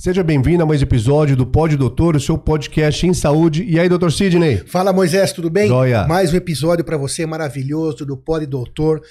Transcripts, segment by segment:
Seja bem-vindo a mais um episódio do Pod Doutor, o seu podcast em saúde. E aí, doutor Sidney? Fala, Moisés, tudo bem? Joia. Mais um episódio para você maravilhoso do Pod Doutor.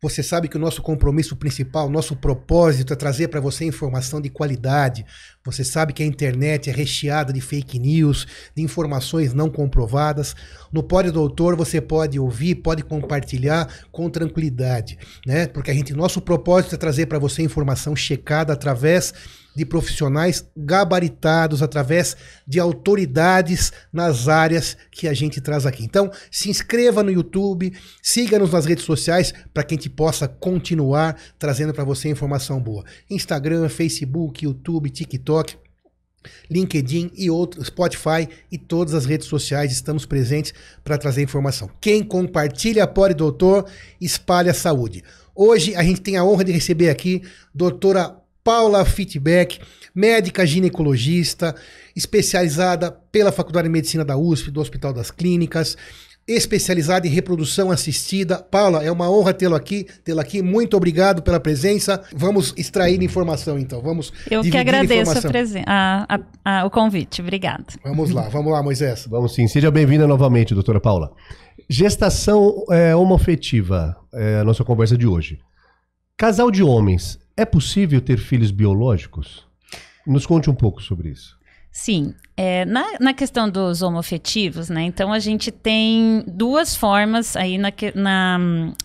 Você sabe que o nosso compromisso principal, nosso propósito é trazer para você informação de qualidade. Você sabe que a internet é recheada de fake news, de informações não comprovadas. No Pode Doutor você pode ouvir, pode compartilhar com tranquilidade, né? Porque a gente, nosso propósito é trazer para você informação checada através de profissionais gabaritados através de autoridades nas áreas que a gente traz aqui. Então, se inscreva no YouTube, siga-nos nas redes sociais para que a gente possa continuar trazendo para você informação boa. Instagram, Facebook, YouTube, TikTok. LinkedIn e outros, Spotify e todas as redes sociais estamos presentes para trazer informação. Quem compartilha apoia Doutor, espalha a saúde. Hoje a gente tem a honra de receber aqui doutora Paula Fitbeck, médica ginecologista, especializada pela Faculdade de Medicina da USP, do Hospital das Clínicas, especializada em reprodução assistida. Paula, é uma honra tê-la aqui, tê-la aqui. Muito obrigado pela presença. Vamos extrair informação então. Vamos Eu que agradeço a a, a, o convite. Obrigada. Vamos lá, vamos lá, Moisés. Vamos sim. Seja bem-vinda novamente, doutora Paula. Gestação é, homofetiva é a nossa conversa de hoje. Casal de homens é possível ter filhos biológicos? Nos conte um pouco sobre isso. Sim, é, na, na questão dos homofetivos, né? Então a gente tem duas formas aí na, na,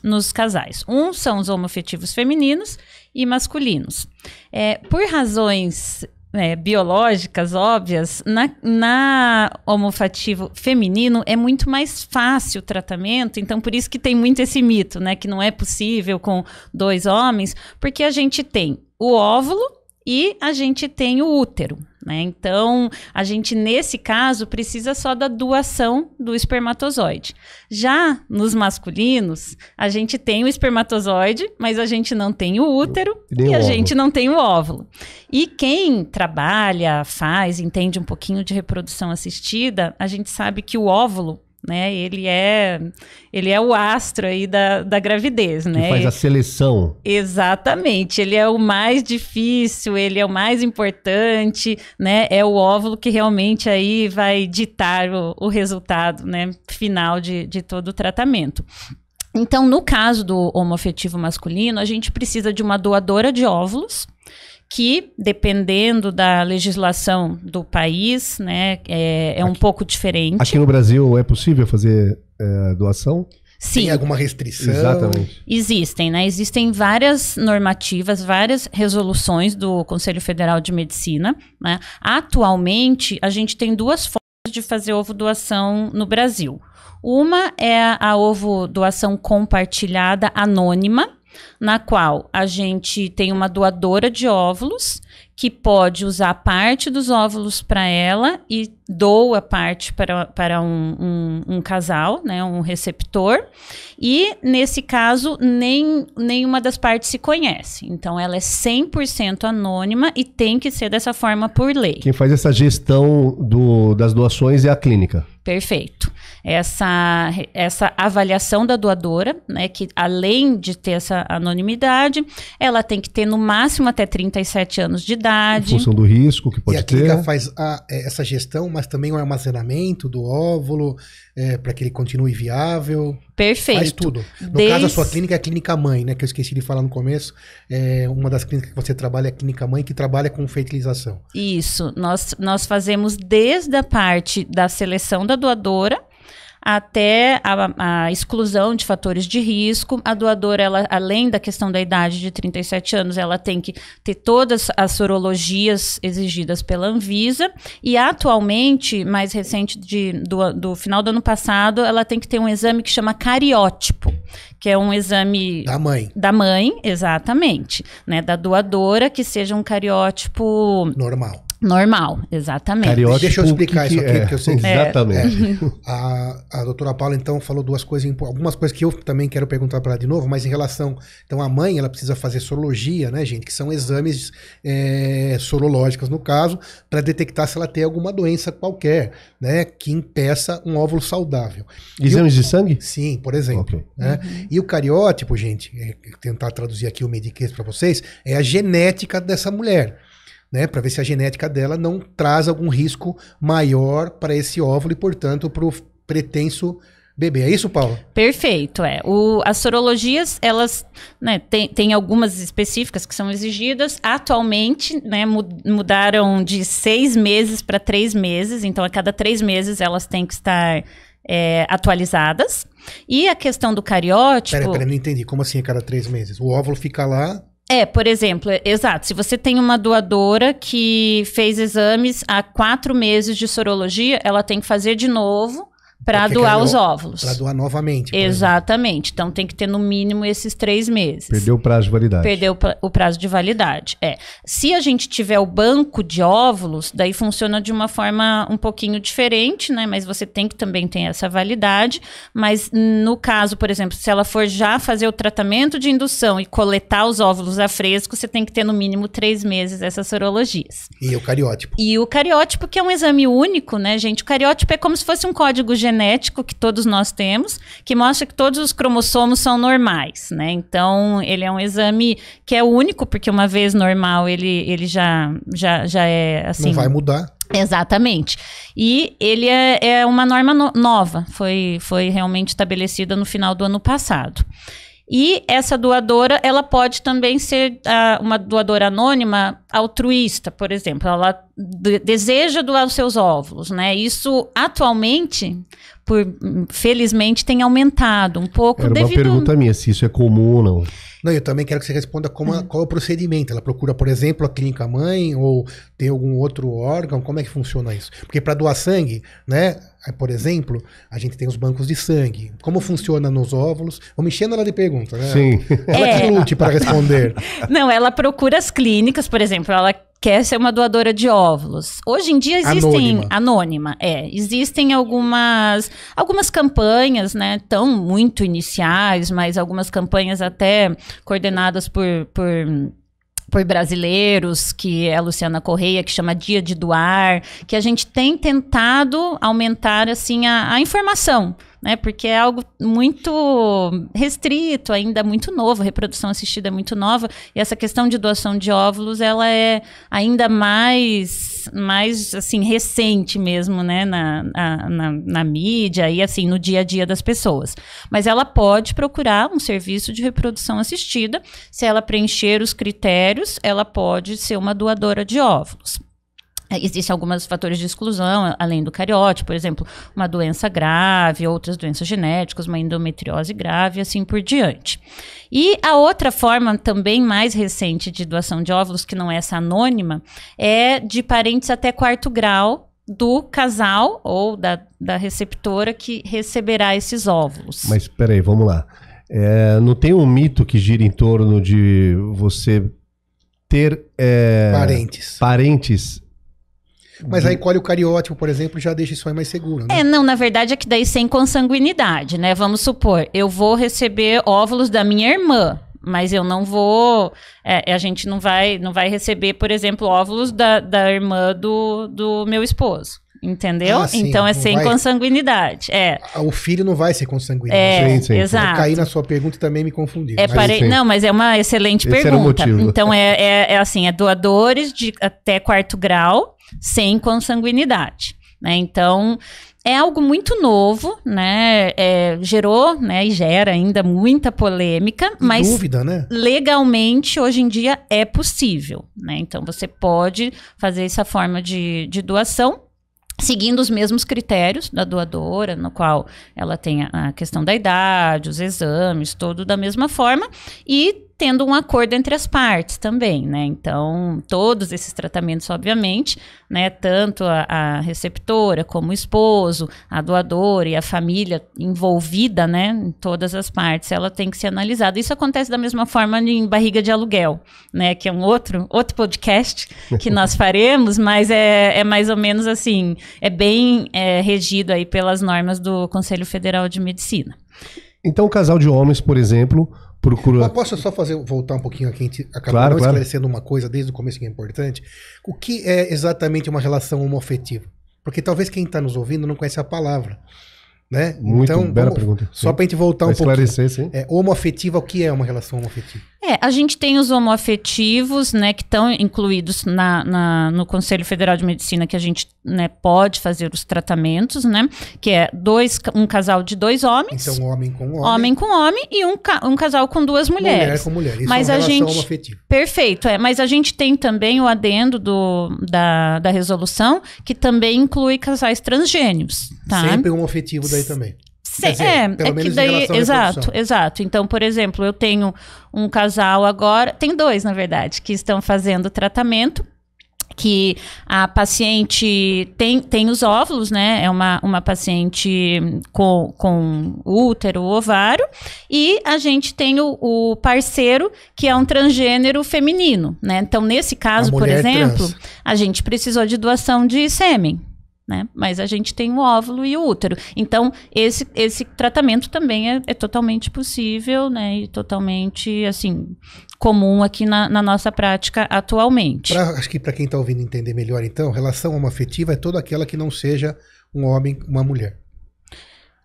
nos casais. Um são os homofetivos femininos e masculinos. É, por razões é, biológicas óbvias, na, na homofativo feminino é muito mais fácil o tratamento, então por isso que tem muito esse mito, né? Que não é possível com dois homens, porque a gente tem o óvulo e a gente tem o útero. Né? Então, a gente, nesse caso, precisa só da doação do espermatozoide. Já nos masculinos, a gente tem o espermatozoide, mas a gente não tem o útero e, e a gente não tem o óvulo. E quem trabalha, faz, entende um pouquinho de reprodução assistida, a gente sabe que o óvulo né? Ele é ele é o astro aí da, da gravidez, né? Que faz a seleção. Exatamente, ele é o mais difícil, ele é o mais importante, né? É o óvulo que realmente aí vai ditar o, o resultado, né? Final de, de todo o tratamento. Então, no caso do homoafetivo masculino, a gente precisa de uma doadora de óvulos que, dependendo da legislação do país, né, é, é um pouco diferente. Aqui no Brasil é possível fazer é, doação? Sim. Tem alguma restrição? Exatamente. Existem, né? Existem várias normativas, várias resoluções do Conselho Federal de Medicina. Né? Atualmente, a gente tem duas formas de fazer ovo doação no Brasil. Uma é a ovo doação compartilhada anônima, na qual a gente tem uma doadora de óvulos que pode usar parte dos óvulos para ela e doa parte para, para um, um, um, casal, né, um receptor. E, nesse caso, nem, nenhuma das partes se conhece. Então, ela é 100% anônima e tem que ser dessa forma por lei. Quem faz essa gestão do, das doações é a clínica? Perfeito. Essa, essa avaliação da doadora, né, que além de ter essa anonimidade, ela tem que ter no máximo até 37 anos de idade. Em função do risco que pode e a ter. faz a, é, essa gestão, mas também o armazenamento do óvulo, é, para que ele continue viável. Perfeito. Faz tudo. No Desde... caso, a sua clínica é a clínica mãe, né? Que eu esqueci de falar no começo. É uma das clínicas que você trabalha é a clínica mãe, que trabalha com fertilização. Isso. Nós, nós fazemos desde a parte da seleção da doadora até a, a, exclusão de fatores de risco. A doadora, ela, além da questão da idade de 37 anos, ela tem que ter todas as sorologias exigidas pela Anvisa. E atualmente, mais recente de, do, do final do ano passado, ela tem que ter um exame que chama cariótipo, que é um exame da mãe. Da mãe, exatamente, né, da doadora que seja um cariótipo normal. Normal, exatamente. Carioca, Deixa eu tipo, explicar que isso aqui, é. porque eu sei que... É. Exatamente. É. A, a doutora Paula, então, falou duas coisas, algumas coisas que eu também quero perguntar para ela de novo, mas em relação... Então, a mãe, ela precisa fazer sorologia, né, gente? Que são exames é, sorológicos, no caso, para detectar se ela tem alguma doença qualquer, né? Que impeça um óvulo saudável. Exames o, de sangue? Sim, por exemplo. Okay. Né? Uhum. E o cariótipo, gente, é, tentar traduzir aqui o mediquês para vocês, é a genética dessa mulher né, para ver se a genética dela não traz algum risco maior para esse óvulo e, portanto, para o pretenso bebê. É isso, Paulo? Perfeito, é. O, as sorologias, elas né, tem, tem algumas específicas que são exigidas. Atualmente, né, mudaram de seis meses para três meses. Então, a cada três meses elas têm que estar é, atualizadas. E a questão do cariótipo... Peraí, peraí, não entendi. Como assim a cada três meses? O óvulo fica lá... É, por exemplo, exato. Se você tem uma doadora que fez exames há quatro meses de sorologia, ela tem que fazer de novo para doar os óvulos. Para doar novamente. Exatamente. Exemplo. Então tem que ter no mínimo esses três meses. Perdeu o prazo de validade. Perdeu o prazo de validade. É. Se a gente tiver o banco de óvulos, daí funciona de uma forma um pouquinho diferente, né? Mas você tem que também ter essa validade. Mas no caso, por exemplo, se ela for já fazer o tratamento de indução e coletar os óvulos a fresco, você tem que ter no mínimo três meses essas sorologias. E o cariótipo. E o cariótipo, que é um exame único, né, gente? O cariótipo é como se fosse um código genético genético que todos nós temos, que mostra que todos os cromossomos são normais, né? Então, ele é um exame que é único, porque uma vez normal, ele, ele já, já, já é assim. Não vai mudar. Exatamente. E ele é, é uma norma no, nova, foi, foi realmente estabelecida no final do ano passado. E essa doadora, ela pode também ser uh, uma doadora anônima altruísta, por exemplo. Ela de deseja doar os seus óvulos, né? Isso atualmente, por, felizmente, tem aumentado um pouco. Era uma pergunta minha, se isso é comum ou não. Não, eu também quero que você responda como a, uhum. qual é o procedimento. Ela procura, por exemplo, a clínica mãe ou tem algum outro órgão? Como é que funciona isso? Porque para doar sangue, né, é, por exemplo, a gente tem os bancos de sangue. Como funciona nos óvulos? Vamos enchendo ela de perguntas, né? Sim. Ela é. que lute para responder. Não, ela procura as clínicas, por exemplo, ela quer ser uma doadora de óvulos. Hoje em dia existem anônima, anônima é, existem algumas algumas campanhas, né, tão muito iniciais, mas algumas campanhas até coordenadas por, por por brasileiros, que é a Luciana Correia, que chama Dia de Doar, que a gente tem tentado aumentar assim a, a informação né? Porque é algo muito restrito, ainda muito novo, reprodução assistida é muito nova, e essa questão de doação de óvulos, ela é ainda mais, mais assim, recente mesmo, né? Na, na, na, na mídia e, assim, no dia a dia das pessoas. Mas ela pode procurar um serviço de reprodução assistida, se ela preencher os critérios, ela pode ser uma doadora de óvulos. É, existem alguns fatores de exclusão, além do cariote, por exemplo, uma doença grave, outras doenças genéticas, uma endometriose grave, assim por diante. E a outra forma também mais recente de doação de óvulos, que não é essa anônima, é de parentes até quarto grau do casal ou da, da receptora que receberá esses óvulos. Mas peraí, vamos lá. É, não tem um mito que gira em torno de você ter é, parentes. parentes mas uhum. aí colhe o cariótipo, por exemplo, já deixa isso aí mais seguro, né? É, não, na verdade é que daí sem consanguinidade, né? Vamos supor, eu vou receber óvulos da minha irmã, mas eu não vou. É, a gente não vai, não vai receber, por exemplo, óvulos da, da irmã do, do meu esposo. Entendeu? Ah, sim, então é sem vai... consanguinidade. É. Ah, o filho não vai ser consanguinidade. É, sim, sim. Exato. Eu caí na sua pergunta e também me confundi. É pare... Não, mas é uma excelente Esse pergunta. Então é, é, é, assim: é doadores de até quarto grau sem consanguinidade. Né? Então é algo muito novo, né? É, gerou, né? E gera ainda muita polêmica, e mas dúvida, né? legalmente hoje em dia é possível, né? Então você pode fazer essa forma de, de doação seguindo os mesmos critérios da doadora, no qual ela tem a questão da idade, os exames, tudo da mesma forma, e tendo um acordo entre as partes também, né? Então, todos esses tratamentos, obviamente, né? Tanto a, a receptora como o esposo, a doadora e a família envolvida, né? Em todas as partes, ela tem que ser analisada. Isso acontece da mesma forma em barriga de aluguel, né? Que é um outro, outro podcast que nós faremos, mas é, é mais ou menos assim, é bem é, regido aí pelas normas do Conselho Federal de Medicina. Então, o casal de homens, por exemplo, procura. posso só fazer voltar um pouquinho aqui, a gente acabou claro, claro. esclarecendo uma coisa desde o começo que é importante. O que é exatamente uma relação homoafetiva? Porque talvez quem está nos ouvindo não conhece a palavra. Né? Muito então, bela vamos, pergunta. Só para a gente voltar pra um pouquinho. Sim. É, homoafetiva, o que é uma relação homoafetiva? É, a gente tem os homoafetivos, né, que estão incluídos na, na, no Conselho Federal de Medicina, que a gente né, pode fazer os tratamentos, né? Que é dois, um casal de dois homens. Então, homem com homem. Homem com homem e um, ca, um casal com duas mulheres. Mulher com mulher. Isso mas é a gente, Perfeito, é. Mas a gente tem também o adendo do, da, da resolução, que também inclui casais transgênios. Tá? Sempre homoafetivo daí também. Sim, dizer, é, é que daí, exato, exato. Então, por exemplo, eu tenho um casal agora, tem dois, na verdade, que estão fazendo tratamento que a paciente tem, tem os óvulos, né? É uma, uma paciente com, com útero, ovário, e a gente tem o, o parceiro, que é um transgênero feminino, né? Então, nesse caso, por exemplo, trans. a gente precisou de doação de sêmen. Né? Mas a gente tem o óvulo e o útero. Então, esse, esse tratamento também é, é totalmente possível, né? E totalmente, assim, comum aqui na, na nossa prática atualmente. Pra, acho que para quem está ouvindo entender melhor, então, relação homoafetiva é toda aquela que não seja um homem, uma mulher.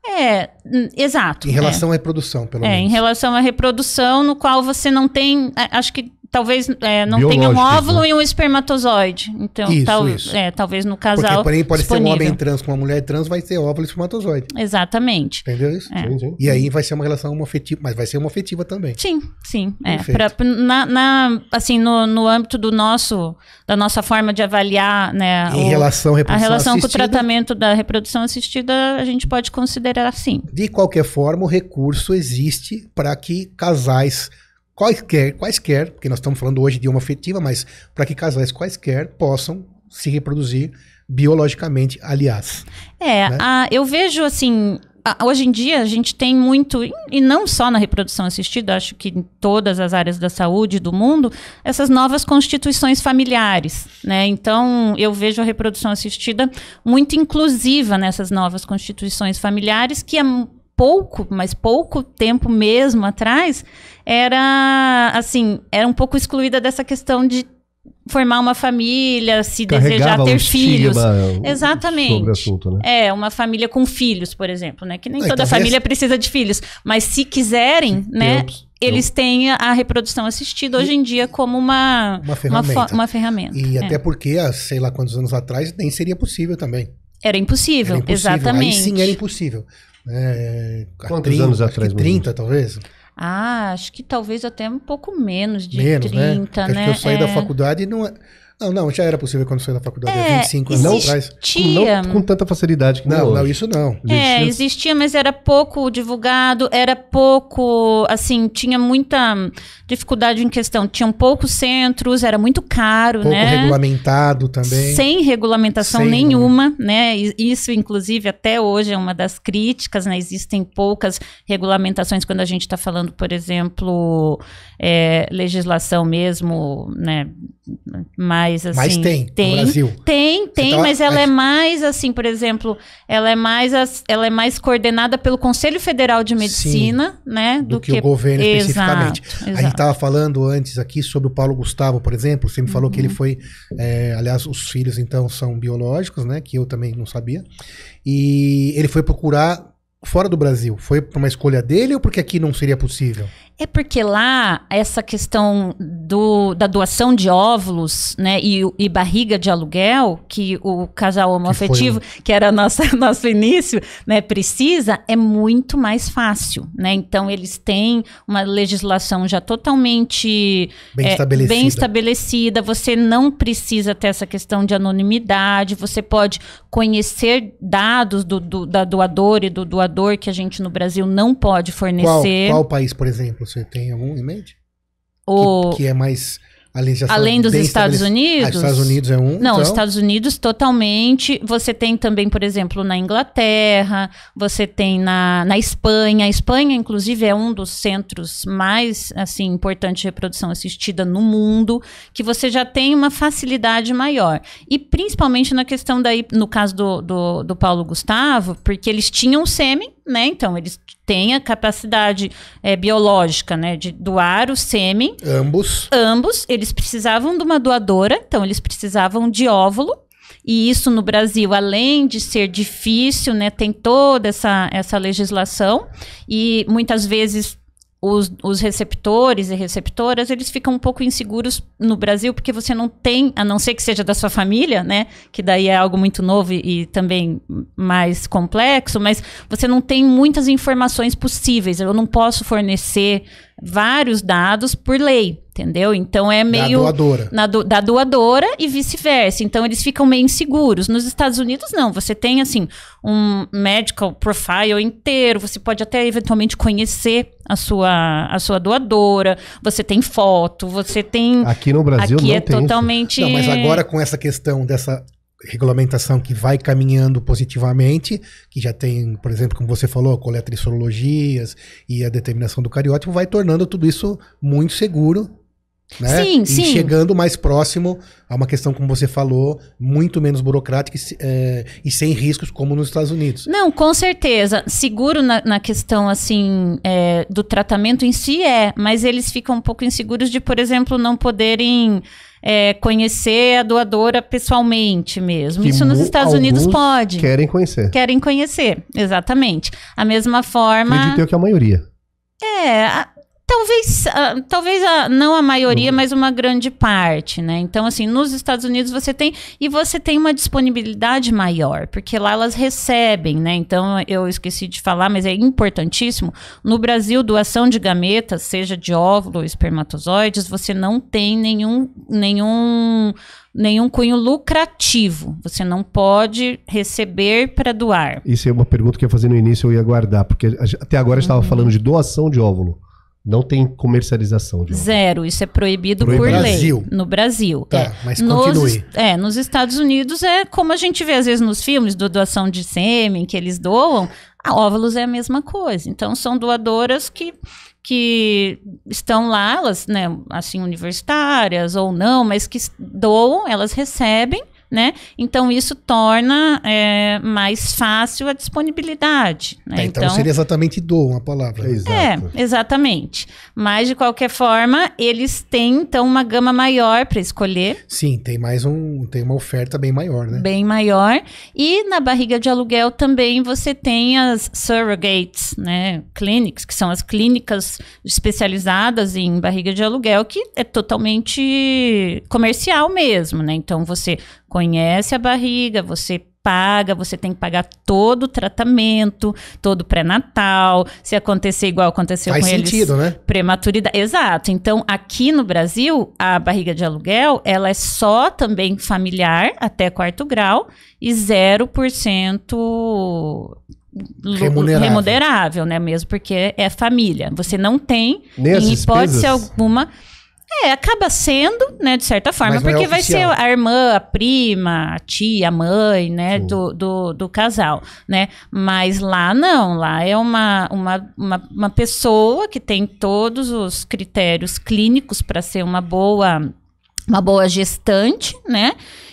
É, exato. Em relação é. à reprodução, pelo é, menos. É, em relação à reprodução, no qual você não tem. Acho que talvez é, não tenha um né? óvulo né? e um espermatozoide. Então, isso, tal, isso. É, talvez no casal. Porque, porém, pode disponível. ser um homem trans com uma mulher trans, vai ser óvulo e espermatozoide. Exatamente. Entendeu isso? É. Sim, sim. E aí vai ser uma relação afetiva mas vai ser uma afetiva também. Sim, sim. É, pra, na, na, assim, no, no âmbito do nosso, da nossa forma de avaliar, né? Em o, relação à reprodução A relação assistida, com o tratamento da reprodução assistida, a gente pode considerar assim. De qualquer forma, o recurso existe para que casais quaisquer, quaisquer, porque nós estamos falando hoje de uma afetiva, mas para que casais quaisquer possam se reproduzir biologicamente, aliás. É, né? a, eu vejo assim, hoje em dia a gente tem muito, e não só na reprodução assistida, acho que em todas as áreas da saúde do mundo, essas novas constituições familiares. Né? Então, eu vejo a reprodução assistida muito inclusiva nessas novas constituições familiares, que é pouco, mas pouco tempo mesmo atrás, era assim, era um pouco excluída dessa questão de formar uma família, se Carregava desejar ter um filhos. Exatamente. Sobre assunto, né? É, uma família com filhos, por exemplo, né? Que nem é, toda família precisa de filhos. Mas se quiserem, se né? eles têm a reprodução assistida hoje em dia como uma, uma ferramenta. Uma, uma ferramenta e é. até porque, há sei lá quantos anos atrás, nem seria possível também. Era impossível, era impossível. exatamente. Aí sim era impossível. É, Quantos 30, anos atrás? 30, talvez? Ah, acho que talvez até um pouco menos de menos, 30, né? né? Acho que eu né? saí é... da faculdade e não é não, não, já era possível quando saiu da faculdade, é, há 25 anos atrás. Existia. Não com tanta facilidade que Não, hoje. não, isso não. É, existia. mas era pouco divulgado, era pouco, assim, tinha muita dificuldade em questão. Tinham poucos centros, era muito caro, pouco né? Pouco regulamentado também. Sem regulamentação Sem né? nenhuma, né? Isso, inclusive, até hoje é uma das críticas, né? Existem poucas regulamentações quando a gente está falando, por exemplo, é, legislação mesmo, né? Mas assim. Mas tem, tem Brasil. Tem, tem, então, mas ela mas... é, é mais assim, por exemplo, ela é mais ela é mais coordenada pelo Conselho Federal de Medicina, Sim, né? Do, do que, que, o governo exato, especificamente. Exato. A gente estava falando antes aqui sobre o Paulo Gustavo, por exemplo. Você me falou uhum. que ele uhum. foi. É, aliás, os filhos, então, são biológicos, né? Que eu também não sabia. E ele foi procurar fora do Brasil? Foi por uma escolha dele ou porque aqui não seria possível? É porque lá essa questão do, da doação de óvulos, né, e, e barriga de aluguel que o casal homoafetivo, que, foi... que era nossa nosso início, né, precisa é muito mais fácil, né? Então eles têm uma legislação já totalmente bem, é, estabelecida. bem estabelecida. Você não precisa ter essa questão de anonimidade. Você pode conhecer dados do, do da doadora e do doador que a gente no Brasil não pode fornecer. Qual, qual país, por exemplo? Você tem algum em mente? O... Que, que é mais. Além dos Estados ah, Unidos? Os Estados Unidos é um. Não, então... Estados Unidos totalmente. Você tem também, por exemplo, na Inglaterra, você tem na, na Espanha. A Espanha, inclusive, é um dos centros mais assim importantes de reprodução assistida no mundo, que você já tem uma facilidade maior. E principalmente na questão daí, no caso do, do, do Paulo Gustavo, porque eles tinham sêmen né? Então, eles têm a capacidade é, biológica, né? De doar o sêmen. Ambos. Ambos. Eles precisavam de uma doadora, então eles precisavam de óvulo. E isso no Brasil, além de ser difícil, né, tem toda essa, essa legislação e muitas vezes os, os receptores e receptoras, eles ficam um pouco inseguros no Brasil, porque você não tem, a não ser que seja da sua família, né? Que daí é algo muito novo e, e também mais complexo, mas você não tem muitas informações possíveis. Eu não posso fornecer vários dados por lei, entendeu? Então é meio. Da doadora. Na do, da doadora e vice-versa. Então eles ficam meio inseguros. Nos Estados Unidos, não. Você tem, assim, um medical profile inteiro. Você pode até eventualmente conhecer a sua, a sua doadora. Você tem foto, você tem. Aqui no Brasil Aqui não é tem totalmente. Isso. Não, mas agora com essa questão dessa regulamentação que vai caminhando positivamente, que já tem, por exemplo, como você falou, coleta de sorologias e a determinação do cariótipo, vai tornando tudo isso muito seguro né? Sim, e sim. chegando mais próximo a uma questão, como você falou, muito menos burocrática e, é, e sem riscos, como nos Estados Unidos. Não, com certeza. Seguro na, na questão, assim, é, do tratamento em si é, mas eles ficam um pouco inseguros de, por exemplo, não poderem é, conhecer a doadora pessoalmente mesmo. Que Isso nos Estados Unidos pode. Querem conhecer. Querem conhecer, exatamente. A mesma forma. Acredito eu que a maioria. É, Talvez, uh, talvez a, não a maioria, uhum. mas uma grande parte, né? Então, assim, nos Estados Unidos você tem e você tem uma disponibilidade maior, porque lá elas recebem, né? Então, eu esqueci de falar, mas é importantíssimo. No Brasil, doação de gametas, seja de óvulo ou espermatozoides, você não tem nenhum, nenhum nenhum cunho lucrativo. Você não pode receber para doar. Isso é uma pergunta que eu ia fazer no início, eu ia guardar, porque até agora uhum. estava falando de doação de óvulo. Não tem comercialização de homem. Zero, isso é proibido por Brasil. lei. No Brasil. Tá, é. mas nos, É, nos Estados Unidos é como a gente vê às vezes nos filmes do doação de sêmen que eles doam, a óvulos é a mesma coisa. Então são doadoras que que estão lá, elas, né, assim, universitárias ou não, mas que doam, elas recebem né? Então isso torna é, mais fácil a disponibilidade. Né? Tá, então, então, seria exatamente do uma palavra. É, é, exatamente. Mas de qualquer forma, eles têm então uma gama maior para escolher. Sim, tem mais um, tem uma oferta bem maior, né? Bem maior. E na barriga de aluguel também você tem as surrogates, né? Clinics, que são as clínicas especializadas em barriga de aluguel, que é totalmente comercial mesmo, né? Então você conhece a barriga, você paga, você tem que pagar todo o tratamento, todo o pré-natal, se acontecer igual aconteceu Faz com sentido, eles, né? prematuridade. Exato. Então, aqui no Brasil, a barriga de aluguel, ela é só também familiar até quarto grau e 0% Remunerável. remunerável, né? Mesmo porque é família. Você não tem, Nessas em hipótese despesas? alguma, é, acaba sendo, né, de certa forma, Mas é porque é vai ser a irmã, a prima, a tia, a mãe, né, do, do, do, casal, né? Mas lá não, lá é uma, uma, uma, uma pessoa que tem todos os critérios clínicos para ser uma boa uma boa gestante, né?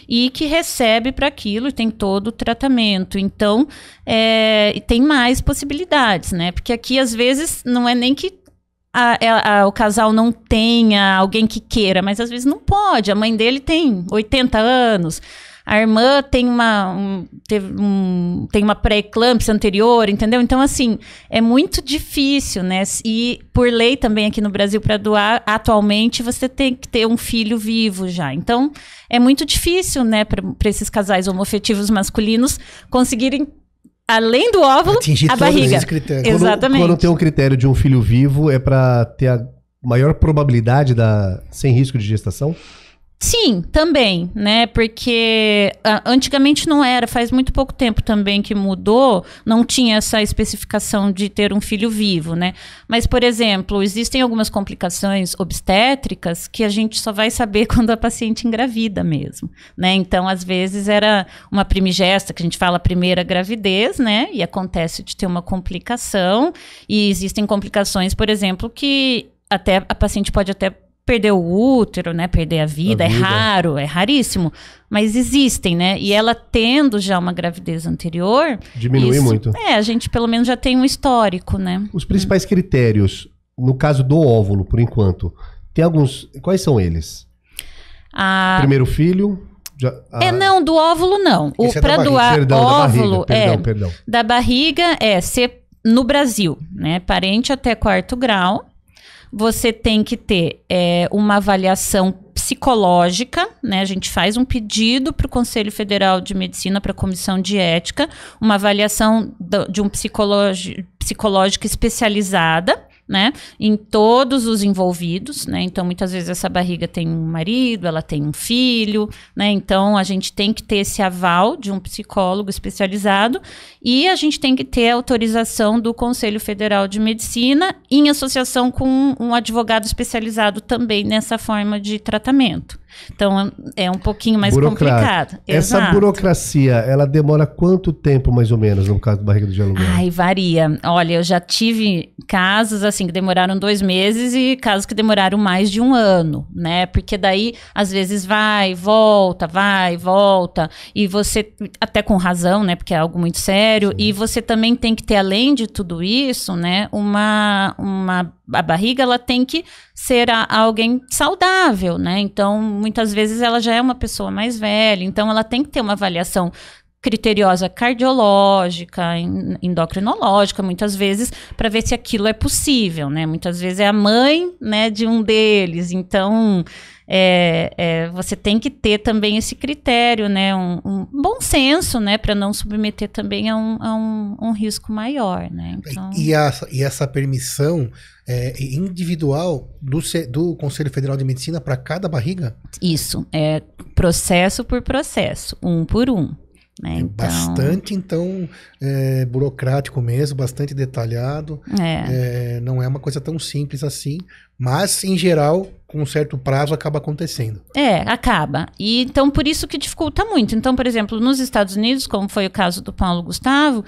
E que recebe para aquilo e tem todo o tratamento. Então, é, tem mais possibilidades, né? Porque aqui, às vezes, não é nem que a, é, a, o casal não tenha alguém que queira, mas às vezes não pode. A mãe dele tem 80 anos. A irmã tem uma, um, um, tem uma pré-eclâmpsia anterior, entendeu? Então, assim, é muito difícil, né? E por lei também aqui no Brasil, para doar, atualmente você tem que ter um filho vivo já. Então, é muito difícil, né, para esses casais homofetivos masculinos conseguirem além do óvulo, Atingir a barriga. Exatamente. Quando, quando, tem um critério de um filho vivo, é para ter a maior probabilidade da sem risco de gestação? Sim, também, né? Porque ah, antigamente não era, faz muito pouco tempo também que mudou, não tinha essa especificação de ter um filho vivo, né? Mas, por exemplo, existem algumas complicações obstétricas que a gente só vai saber quando a paciente engravida mesmo, né? Então, às vezes era uma primigesta, que a gente fala primeira gravidez, né? E acontece de ter uma complicação, e existem complicações, por exemplo, que até a paciente pode até perder o útero, né? Perder a vida, a é vida, é raro, é raríssimo, mas existem, né? E ela tendo já uma gravidez anterior, diminui isso, muito. É, a gente pelo menos já tem um histórico, né? Os principais hum. critérios no caso do óvulo, por enquanto, tem alguns, quais são eles? A... Ah, Primeiro filho, já, a... Ah, é não, do óvulo não. O é para doar perdão, óvulo da é, perdão, é perdão. da barriga é ser no Brasil, né? Parente até quarto grau você tem que ter é, uma avaliação psicológica, né? A gente faz um pedido para o Conselho Federal de Medicina, para a Comissão de Ética, uma avaliação do, de um psicológico especializada né? Em todos os envolvidos, né? Então, muitas vezes essa barriga tem um marido, ela tem um filho, né? Então, a gente tem que ter esse aval de um psicólogo especializado e a gente tem que ter a autorização do Conselho Federal de Medicina em associação com um advogado especializado também nessa forma de tratamento. Então é um pouquinho mais complicado. Essa Exato. burocracia, ela demora quanto tempo mais ou menos no caso do barriga do gelo? Ai, varia. Olha, eu já tive casos assim que demoraram dois meses e casos que demoraram mais de um ano, né? Porque daí às vezes vai, volta, vai, volta e você até com razão, né? Porque é algo muito sério Sim. e você também tem que ter além de tudo isso, né? Uma uma a barriga ela tem que ser a, alguém saudável, né? Então, muitas vezes ela já é uma pessoa mais velha, então ela tem que ter uma avaliação criteriosa cardiológica, endocrinológica, muitas vezes, para ver se aquilo é possível, né? Muitas vezes é a mãe, né, de um deles, então é, é, você tem que ter também esse critério, né, um, um bom senso, né, para não submeter também a um, a um, um risco maior, né? Então... E, a, e essa permissão é, individual do, do Conselho Federal de Medicina para cada barriga? Isso, é processo por processo, um por um. Né? É então... bastante, então, é, burocrático mesmo, bastante detalhado. É. é. não é uma coisa tão simples assim, mas, em geral, com um certo prazo acaba acontecendo. É, acaba. E então, por isso que dificulta muito. Então, por exemplo, nos Estados Unidos, como foi o caso do Paulo Gustavo,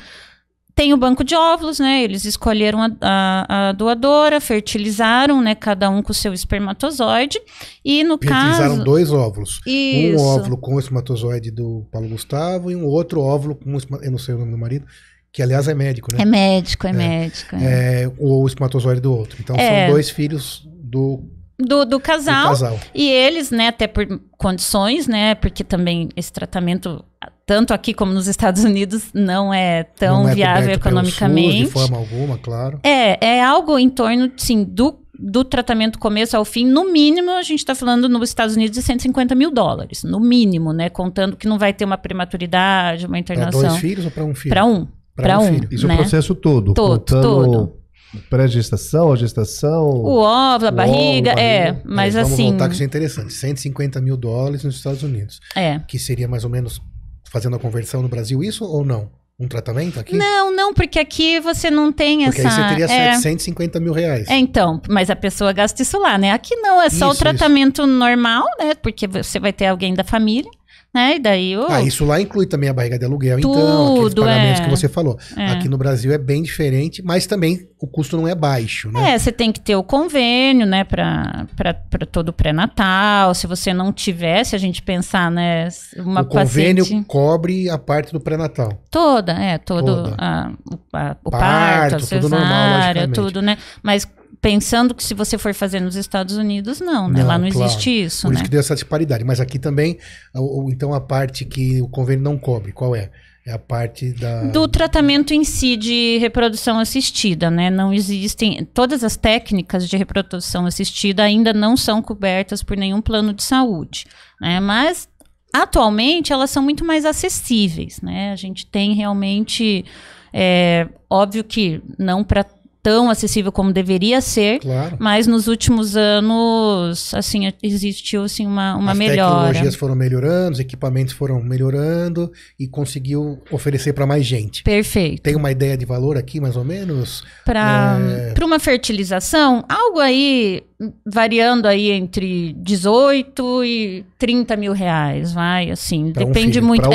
tem o banco de óvulos, né? Eles escolheram a, a, a doadora, fertilizaram, né? Cada um com o seu espermatozoide. E no caso. Fertilizaram dois óvulos. Isso. Um óvulo com o espermatozoide do Paulo Gustavo e um outro óvulo com o Eu não sei o nome do marido que aliás é médico, né? É médico, é, é médico. É. É, o espermatozoide do outro. Então são é. dois filhos do do, do, casal, do casal. E eles, né, até por condições, né, porque também esse tratamento tanto aqui como nos Estados Unidos, não é tão não é viável economicamente. de forma alguma, claro. É, é algo em torno, sim, do, do tratamento começo ao fim. No mínimo, a gente está falando nos Estados Unidos de 150 mil dólares. No mínimo, né? Contando que não vai ter uma prematuridade, uma internação. Para dois filhos ou para um filho? Para um. Para um. um filho. Isso né? é o né? processo todo. Todo, todo pré-gestação, a gestação. O óvulo, a barriga, é. Barriga. Mas, vamos assim. Vamos voltar que isso é interessante. 150 mil dólares nos Estados Unidos. É. Que seria mais ou menos fazendo a conversão no Brasil, isso ou não? Um tratamento aqui? Não, não, porque aqui você não tem porque essa... Porque aí você teria é... 750 mil reais. É, então, mas a pessoa gasta isso lá, né? Aqui não, é só isso, o tratamento isso. normal, né? Porque você vai ter alguém da família. Né? E daí o... ah, isso lá inclui também a barriga de aluguel, Tudo, então, aqueles é. pagamentos é. que você falou. É. Aqui no Brasil é bem diferente, mas também o custo não é baixo, né? É, você tem que ter o convênio, né, para todo o pré-natal. Se você não tivesse, a gente pensar, né, uma o convênio paciente... cobre a parte do pré-natal. Toda, é, todo toda. A, a, o parto, parto a cesárea, tudo, normal, tudo, né? Mas pensando que se você for fazer nos Estados Unidos, não, né? não Lá não claro. existe isso. Por né? isso que deu essa disparidade. Mas aqui também, então a parte que o convênio não cobre, qual é? É a parte da. Do tratamento em si de reprodução assistida, né? Não existem. Todas as técnicas de reprodução assistida ainda não são cobertas por nenhum plano de saúde. Né? Mas atualmente elas são muito mais acessíveis, né? A gente tem realmente, é, óbvio que não para tão acessível como deveria ser, claro. mas nos últimos anos, assim, existiu assim, uma, uma As melhora. As tecnologias foram melhorando, os equipamentos foram melhorando e conseguiu oferecer para mais gente. Perfeito. Tem uma ideia de valor aqui, mais ou menos? Para é... uma fertilização, algo aí variando aí entre 18 e 30 mil reais, vai, assim, pra depende um filho, muito. Um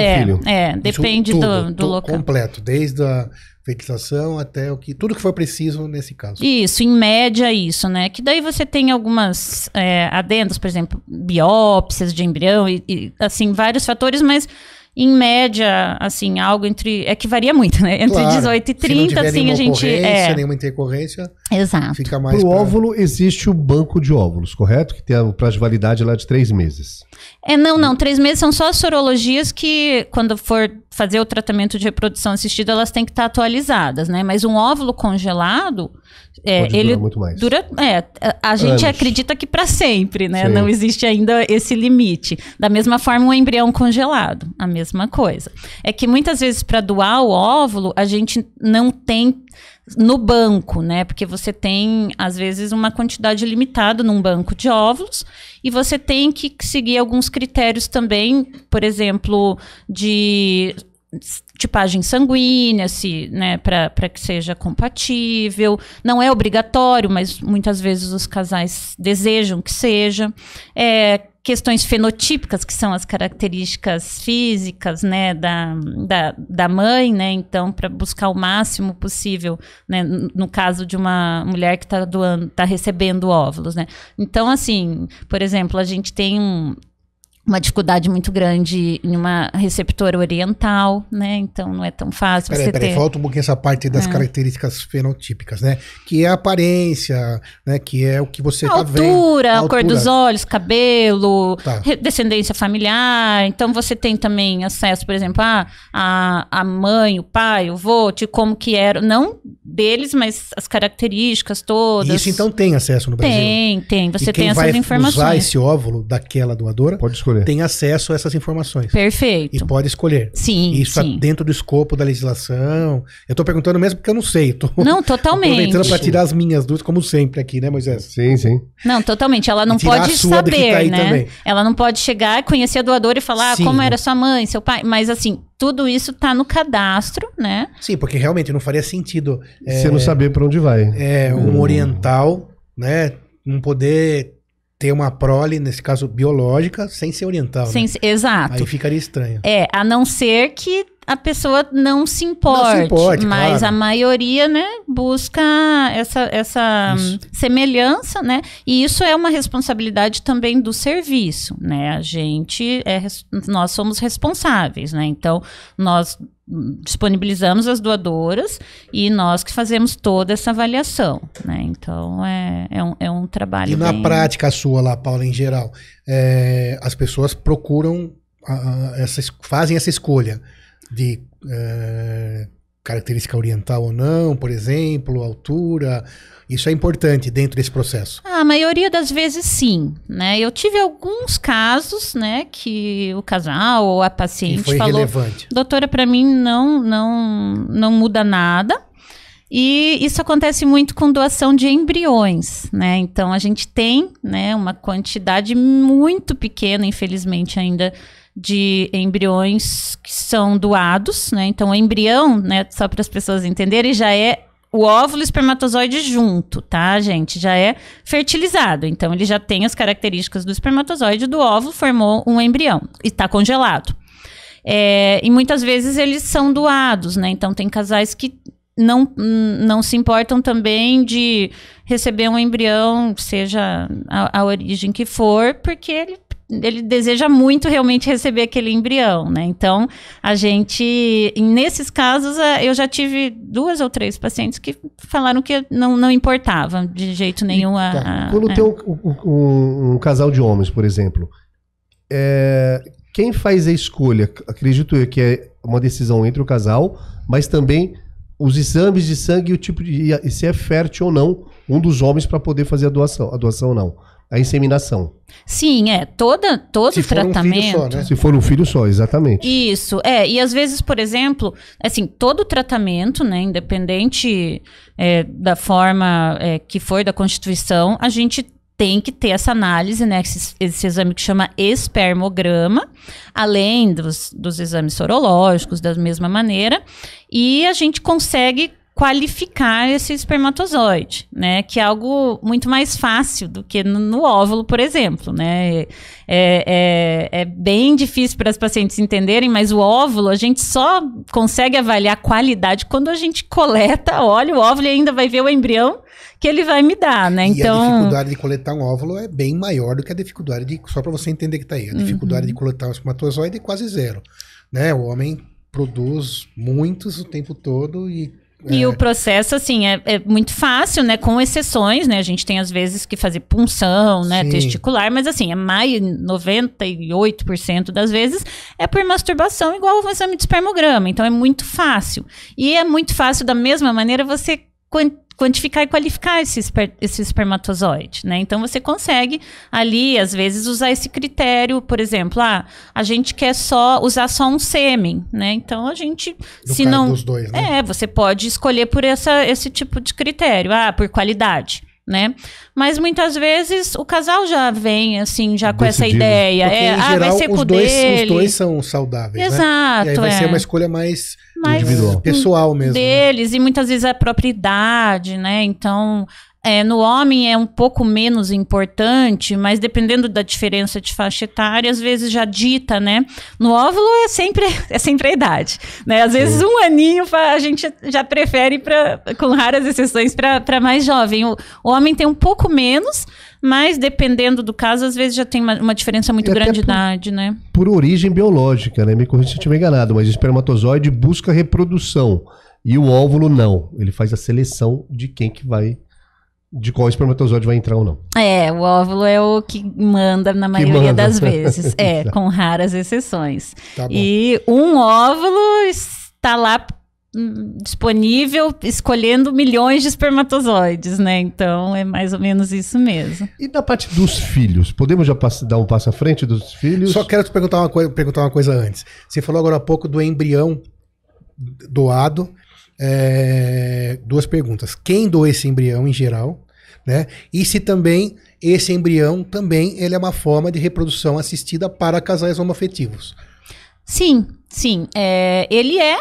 é, é, depende Isso, tudo, do, do local. Completo, desde a fetização até o que tudo que for preciso nesse caso. Isso, em média isso, né? Que daí você tem algumas é, adendas, por exemplo, biópsias de embrião e, e, assim vários fatores, mas em média, assim, algo entre é que varia muito, né? Entre claro, 18 e 30, assim, a gente é nenhuma intercorrência Exato. Fica mais Pro pra... óvulo existe o banco de óvulos, correto? Que tem o prazo de validade lá de três meses. É, não, não. Três meses são só as sorologias que, quando for fazer o tratamento de reprodução assistida, elas têm que estar atualizadas, né? Mas um óvulo congelado, é, ele muito mais. dura. É, a gente Anos. acredita que para sempre, né? Sim. Não existe ainda esse limite. Da mesma forma, um embrião congelado, a mesma coisa. É que muitas vezes para doar o óvulo, a gente não tem no banco, né? Porque você tem, às vezes, uma quantidade limitada num banco de óvulos e você tem que seguir alguns critérios também, por exemplo, de tipagem sanguínea, se, né, para que seja compatível. Não é obrigatório, mas muitas vezes os casais desejam que seja. É, questões fenotípicas, que são as características físicas né, da, da, da mãe, né? Então, para buscar o máximo possível, né? No caso de uma mulher que está doando, está recebendo óvulos, né? Então, assim, por exemplo, a gente tem um, uma dificuldade muito grande em uma receptora oriental, né? Então não é tão fácil peraí, você peraí, ter. Falta um pouquinho essa parte das é. características fenotípicas, né? Que é a aparência, né? Que é o que você a tá altura, vendo. A altura, a cor dos olhos, cabelo, tá. descendência familiar. Então você tem também acesso, por exemplo, a, ah, a, a mãe, o pai, o vô, de como que era, não deles, mas as características todas. isso então tem acesso no Brasil? Tem, tem. Você tem essas informações. Quem vai usar esse óvulo daquela doadora pode escolher. tem acesso a essas informações. Perfeito. E pode escolher. Sim, Isso tá sim. dentro do escopo da legislação. Eu tô perguntando mesmo porque eu não sei. Tô, não, totalmente. Aproveitando para tirar as minhas dúvidas, como sempre aqui, né, Moisés? Sim, sim. Não, totalmente. Ela não pode tá saber, tá né? Também. Ela não pode chegar, conhecer a doadora e falar Ah, como era sua mãe, seu pai. Mas assim, tudo isso está no cadastro, né? Sim, porque realmente não faria sentido. Você não é, saber para onde vai. É, um hum. oriental, né? Não poder ter uma prole, nesse caso biológica, sem ser oriental. Sem, né? Exato. Aí ficaria estranho. É, a não ser que a pessoa não se importe. Não se importe mas claro. a maioria, né, busca essa, essa hum, semelhança, né? E isso é uma responsabilidade também do serviço, né? A gente é, nós somos responsáveis, né? Então, nós disponibilizamos as doadoras e nós que fazemos toda essa avaliação, né? Então é, é, um, é um trabalho. E na bem... prática sua lá, Paula, em geral, é, as pessoas procuram a, a, essa, fazem essa escolha de eh, característica oriental ou não, por exemplo, altura. Isso é importante dentro desse processo? Ah, a maioria das vezes sim, né? Eu tive alguns casos, né, que o casal ou a paciente foi falou, relevante. doutora, para mim não, não, não muda nada. E isso acontece muito com doação de embriões, né? Então a gente tem, né, uma quantidade muito pequena, infelizmente ainda de embriões que são doados, né? Então, o embrião, né, só para as pessoas entenderem, já é o óvulo e espermatozoide junto, tá, gente? Já é fertilizado. Então, ele já tem as características do espermatozoide do óvulo, formou um embrião e está congelado. É, e muitas vezes eles são doados, né? Então, tem casais que não, não se importam também de receber um embrião, seja a, a origem que for, porque ele ele deseja muito realmente receber aquele embrião, né? Então, a gente, nesses casos, é, eu já tive duas ou três pacientes que falaram que não, não importava de jeito nenhum. Tá. a, Quando é. tem um, um, um, casal de homens, por exemplo, é, quem faz a escolha, acredito eu que é uma decisão entre o casal, mas também os exames de sangue e o tipo de. se é fértil ou não um dos homens para poder fazer a doação, a doação ou não a inseminação. Sim, é. Toda, todo Se tratamento. Um só, né? Se for um filho só, exatamente. Isso, é. E às vezes, por exemplo, assim, todo tratamento, né, independente é, da forma é, que for da Constituição, a gente tem que ter essa análise, né? Esse, esse, exame que chama espermograma, além dos, dos exames sorológicos, da mesma maneira. E a gente consegue qualificar esse espermatozoide, né? Que é algo muito mais fácil do que no, no óvulo, por exemplo, né? É, é, é bem difícil para as pacientes entenderem, mas o óvulo a gente só consegue avaliar qualidade quando a gente coleta, olha o óvulo e ainda vai ver o embrião que ele vai me dar, né? E então... a dificuldade de coletar um óvulo é bem maior do que a dificuldade de... Só para você entender que está aí. A dificuldade uhum. de coletar um espermatozoide é quase zero, né? O homem produz muitos o tempo todo e e é. o processo, assim, é, é, muito fácil, né? Com exceções, né? A gente tem, às vezes, que fazer punção, né? Sim. Testicular, mas, assim, é mais 98% das vezes é por masturbação, igual o exame de espermograma. Então, é muito fácil. E é muito fácil, da mesma maneira, você quantificar e qualificar esse, esper, esse espermatozoide, né? Então você consegue ali, às vezes, usar esse critério, por exemplo, ah, a gente quer só usar só um sêmen, né? Então a gente, no se não, dois, né? é, você pode escolher por essa, esse tipo de critério, ah, por qualidade. Né? Mas muitas vezes o casal já vem assim, já com essa ideia. Porque, é, geral, ah, vai ser os com dois, dele. Os dois são saudáveis. Exato. Né? E aí vai é. ser uma escolha mais mais Individual. pessoal mesmo. Né? Deles, né? e muitas vezes é propriedade, né? Então, é, no homem é um pouco menos importante, mas dependendo da diferença de faixa etária, às vezes já dita, né? No óvulo é sempre, é sempre a idade, né? Às vezes um aninho a gente já prefere, pra, com raras exceções, para mais jovem. O, o, homem tem um pouco menos, mas dependendo do caso, às vezes já tem uma, uma diferença muito e grande de idade, né? Por origem biológica, né? Me corrija se eu estiver enganado, mas o espermatozoide busca reprodução e o óvulo não. Ele faz a seleção de quem que vai de qual espermatozoide vai entrar ou não. É, o óvulo é o que manda na maioria manda. das vezes. É, com raras exceções. Tá e um óvulo está lá hum, disponível, escolhendo milhões de espermatozoides, né? Então é mais ou menos isso mesmo. E da parte dos filhos, podemos já dar um passo à frente dos filhos? Só quero te perguntar uma, coisa, perguntar uma coisa antes. Você falou agora há pouco do embrião doado é, duas perguntas. Quem doa esse embrião em geral, né? E se também esse embrião também ele é uma forma de reprodução assistida para casais homoafetivos. Sim, sim. É, ele é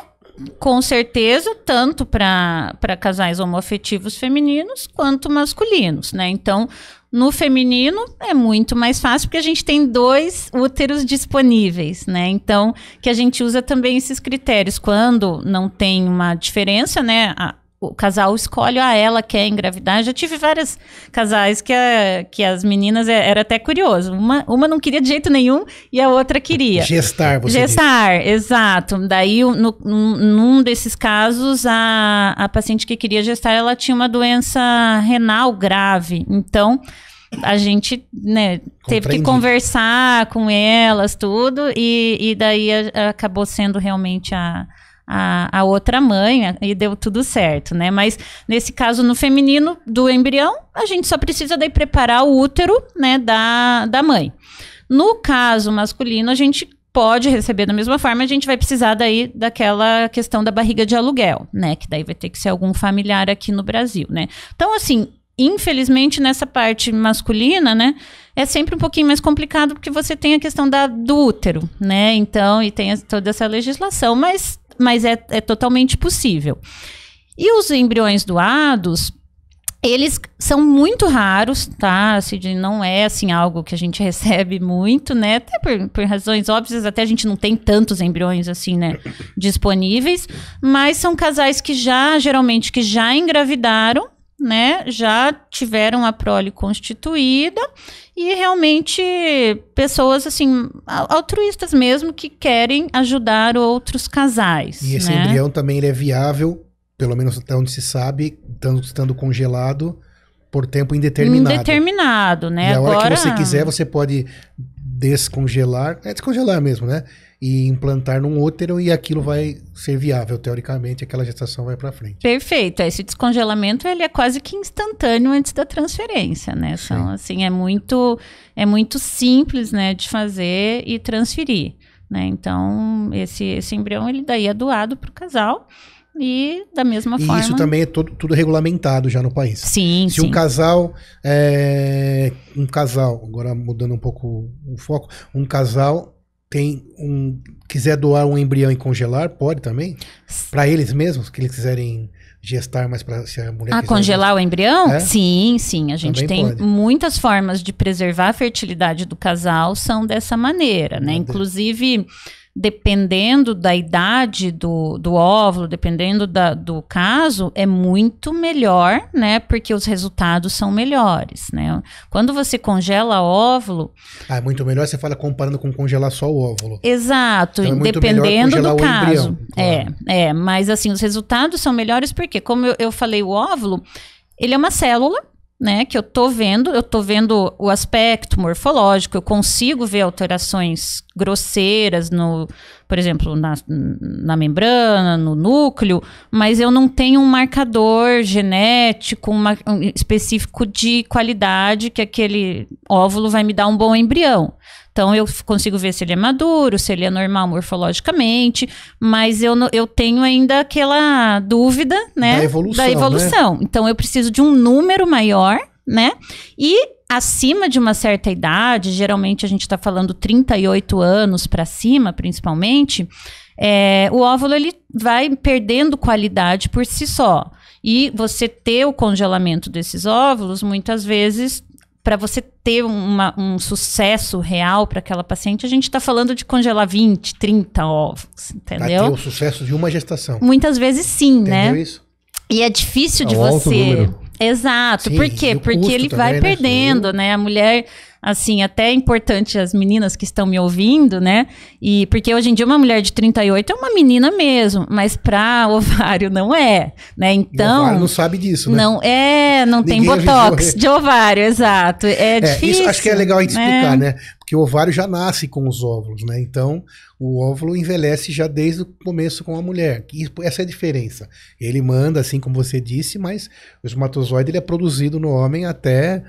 com certeza, tanto para casais homoafetivos femininos quanto masculinos, né? Então, no feminino é muito mais fácil porque a gente tem dois úteros disponíveis, né? Então, que a gente usa também esses critérios. Quando não tem uma diferença, né? A, o casal escolhe, ah, ela quer engravidar. Eu já tive vários casais que, a, que as meninas, é, era até curioso. Uma, uma não queria de jeito nenhum e a outra queria. Gestar, você Gestar, disse. exato. Daí, no, num desses casos, a, a paciente que queria gestar, ela tinha uma doença renal grave. Então, a gente né, teve que conversar com elas, tudo. E, e daí a, acabou sendo realmente a a, a outra mãe e deu tudo certo, né? Mas nesse caso, no feminino do embrião, a gente só precisa daí preparar o útero, né, da, da mãe. No caso masculino, a gente pode receber da mesma forma, a gente vai precisar daí daquela questão da barriga de aluguel, né? Que daí vai ter que ser algum familiar aqui no Brasil, né? Então, assim, infelizmente, nessa parte masculina, né? É sempre um pouquinho mais complicado porque você tem a questão da, do útero, né? Então, e tem toda essa legislação, mas mas é, é totalmente possível. E os embriões doados, eles são muito raros, tá? Cid, assim, não é assim algo que a gente recebe muito, né? Até por, por, razões óbvias, até a gente não tem tantos embriões assim, né, disponíveis, mas são casais que já geralmente que já engravidaram né, já tiveram a prole constituída e realmente pessoas assim altruístas mesmo que querem ajudar outros casais. E esse né? embrião também ele é viável, pelo menos até onde se sabe, estando, estando congelado por tempo indeterminado. Indeterminado, né? E a Agora... hora que você quiser, você pode descongelar, é descongelar mesmo, né? e implantar num útero e aquilo vai ser viável teoricamente, aquela gestação vai para frente. Perfeito. Esse descongelamento ele é quase que instantâneo antes da transferência, né? São Sim. Então, assim, é muito é muito simples, né, de fazer e transferir, né? Então, esse esse embrião ele daí é doado para o casal. E da mesma e forma. Isso também é todo, tudo regulamentado já no país. Sim. Se sim. um casal. É, um casal, agora mudando um pouco o foco, um casal tem um quiser doar um embrião e congelar, pode também? Para eles mesmos, que eles quiserem gestar, mas para se a mulher. Ah, congelar o embrião? É? Sim, sim. A gente Também tem pode. muitas formas de preservar a fertilidade do casal, são dessa maneira, né? Entendi. Inclusive, dependendo da idade do, do óvulo, dependendo da, do caso, é muito melhor, né? Porque os resultados são melhores, né? Quando você congela óvulo. Ah, é muito melhor, você fala comparando com congelar só o óvulo. Exato, então, é dependendo do caso. Embrião, claro. É, é, mas assim, os resultados são melhores porque, como eu, eu falei, o óvulo, ele é uma célula né, que eu tô vendo, eu tô vendo o aspecto morfológico, eu consigo ver alterações grosseiras no, por exemplo, na, na membrana, no núcleo, mas eu não tenho um marcador genético uma, um específico de qualidade que aquele óvulo vai me dar um bom embrião. Então eu consigo ver se ele é maduro, se ele é normal morfologicamente, mas eu, eu tenho ainda aquela dúvida, né? Da evolução. Da né? evolução. Né? Então eu preciso de um número maior, né? E acima de uma certa idade, geralmente a gente está falando 38 anos para cima, principalmente, é, o óvulo ele vai perdendo qualidade por si só. E você ter o congelamento desses óvulos muitas vezes para você ter uma, um sucesso real para aquela paciente, a gente está falando de congelar 20, 30 ovos, entendeu? Para ter o sucesso de uma gestação. Muitas vezes sim, né? entendeu né? Isso? E é difícil é de você. Número. Exato. Sim, Por quê? Porque ele também, vai né? perdendo, né? A mulher assim, até é importante as meninas que estão me ouvindo, né? E porque hoje em dia uma mulher de 38 é uma menina mesmo, mas para ovário não é, né? Então, o ovário não sabe disso, né? Não é, não Ninguém tem botox de ovário, exato. É, é difícil. Isso acho que é legal a gente né? explicar, né? Porque o ovário já nasce com os óvulos, né? Então, o óvulo envelhece já desde o começo com a mulher. Essa é a diferença. Ele manda, assim como você disse, mas o esmatozoide ele é produzido no homem até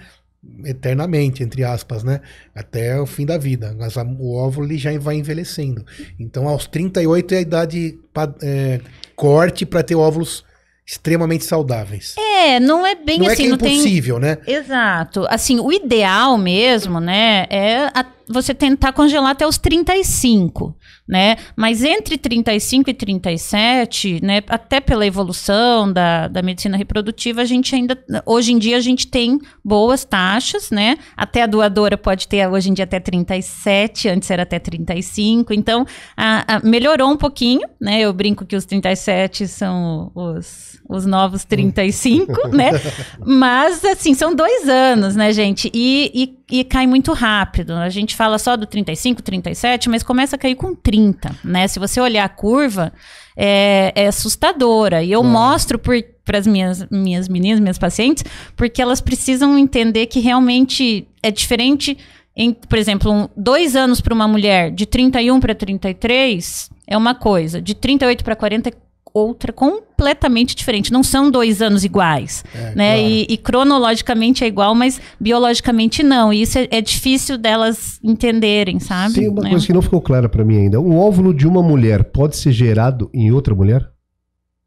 eternamente, entre aspas, né? Até o fim da vida. Mas a, o óvulo ele já vai envelhecendo. Então, aos 38 é a idade pra, é, corte para ter óvulos extremamente saudáveis. É, não é bem não é assim. É que é impossível, tem... né? Exato. Assim, o ideal mesmo, né? É até você tentar congelar até os 35, né? Mas entre 35 e 37, né, até pela evolução da, da medicina reprodutiva, a gente ainda hoje em dia a gente tem boas taxas, né? Até a doadora pode ter hoje em dia até 37, antes era até 35. Então, a, a, melhorou um pouquinho, né? Eu brinco que os 37 são os, os novos 35, né? Mas assim, são dois anos, né, gente? E, e e cai muito rápido. A gente fala só do 35, 37, mas começa a cair com 30, né? Se você olhar a curva, é, é assustadora. E eu hum. mostro para as minhas, minhas meninas, minhas pacientes, porque elas precisam entender que realmente é diferente. Em, por exemplo, um, dois anos para uma mulher de 31 para 33 é uma coisa, de 38 para 40 é outra completamente diferente. Não são dois anos iguais, é, né? Claro. E, e, cronologicamente é igual, mas biologicamente não. E isso é, é difícil delas entenderem, sabe? Tem uma né? coisa que não ficou clara para mim ainda. o óvulo de uma mulher pode ser gerado em outra mulher?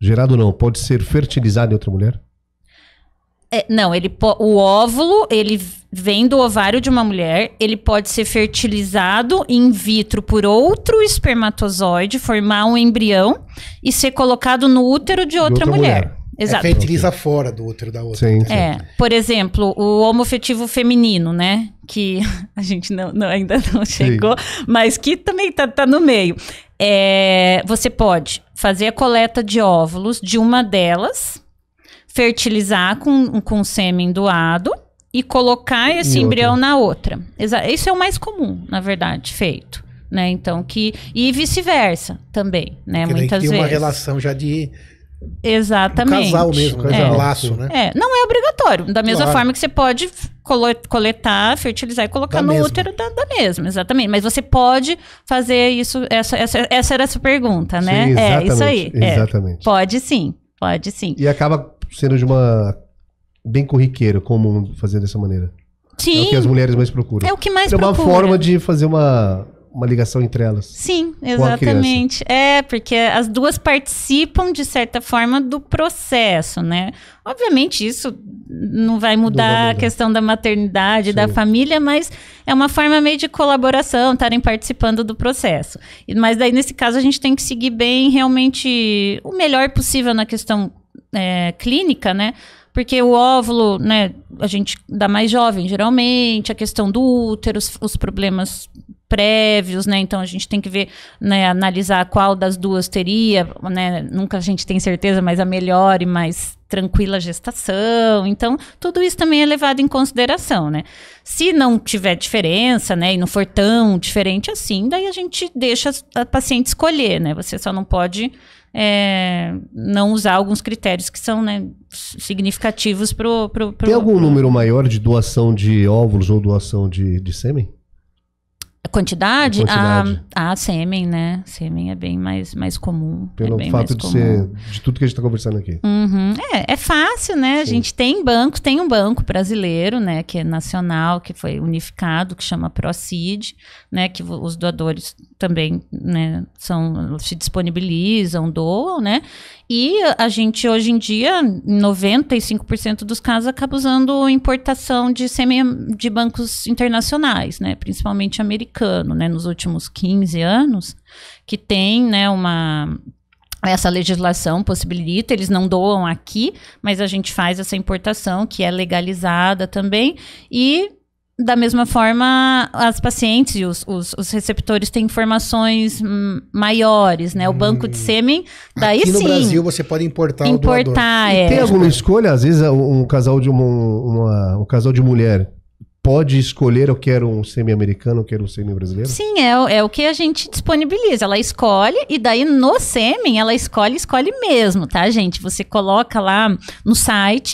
Gerado não, pode ser fertilizado em outra mulher? É, não, ele o óvulo, ele vem do ovário de uma mulher, ele pode ser fertilizado in vitro por outro espermatozoide, formar um embrião e ser colocado no útero de outra, outra mulher. mulher. É, Exato. É fertiliza fora do útero da outra. Sim, é, sim. É, por exemplo, o homofetivo feminino, né? Que a gente não, não ainda não chegou, sim. mas que também está tá no meio. É, você pode fazer a coleta de óvulos de uma delas, fertilizar com, com sêmen doado e colocar esse e embrião outra. na outra. Exa isso é o mais comum, na verdade, feito. Né? Então, que. E vice-versa também, né? Porque Muitas tem vezes. uma relação já de. Exatamente. Um casal mesmo, coisa né? é. laço, né? É. Não é obrigatório. Da mesma claro. forma que você pode coletar, fertilizar e colocar da no mesma. útero da, da, mesma, exatamente. Mas você pode fazer isso. Essa, essa, essa era a sua pergunta, né? Sim, é, isso aí. É. Exatamente. É. Pode sim. Pode sim. E acaba sendo de uma. bem corriqueiro, comum fazer dessa maneira. Sim. É o que as mulheres mais procuram. É o que mais É uma procura. forma de fazer uma uma ligação entre elas. Sim, exatamente. É, porque as duas participam, de certa forma, do processo, né? Obviamente, isso não vai mudar, não vai a questão da maternidade, Sim. da família, mas é uma forma meio de colaboração, estarem participando do processo. Mas daí, nesse caso, a gente tem que seguir bem realmente o melhor possível na questão é, clínica, né? porque o óvulo, né, a gente dá mais jovem geralmente, a questão do útero, os, os problemas prévios, né? Então a gente tem que ver, né, analisar qual das duas teria, né? Nunca a gente tem certeza, mas a melhor e mais tranquila gestação. Então, tudo isso também é levado em consideração, né? Se não tiver diferença, né, e não for tão diferente assim, daí a gente deixa a paciente escolher, né? Você só não pode é, não usar alguns critérios que são né, significativos para o. Tem algum pro... número maior de doação de óvulos ou doação de, de sêmen? Quantidade? quantidade. Ah, ah, sêmen, né? Sêmen é bem mais, mais comum. É Pelo é fato de comum. ser de tudo que a gente está conversando aqui. Uhum. É, é fácil, né? Sim. A gente tem banco, tem um banco brasileiro, né? Que é nacional, que foi unificado, que chama Procid, né? Que os doadores também né, são, se disponibilizam, doam, né? E a gente, hoje em dia, 95% dos casos acaba usando importação de, semi, de bancos internacionais, né? Principalmente americano, né? Nos últimos 15 anos, que tem, né, uma essa legislação possibilita, eles não doam aqui, mas a gente faz essa importação que é legalizada também e da mesma forma, as pacientes e os, os, os receptores têm informações hum, maiores, né? O banco de hum. sêmen, daí Aqui sim. no Brasil você pode importar Importar, o é. E tem é. alguma escolha? Às vezes um casal de, uma, uma um casal de mulher pode escolher eu quero um sêmen americano eu quero um sêmen brasileiro Sim, é, é o que a gente disponibiliza. Ela escolhe e daí no sêmen ela escolhe, escolhe mesmo, tá, gente? Você coloca lá no site,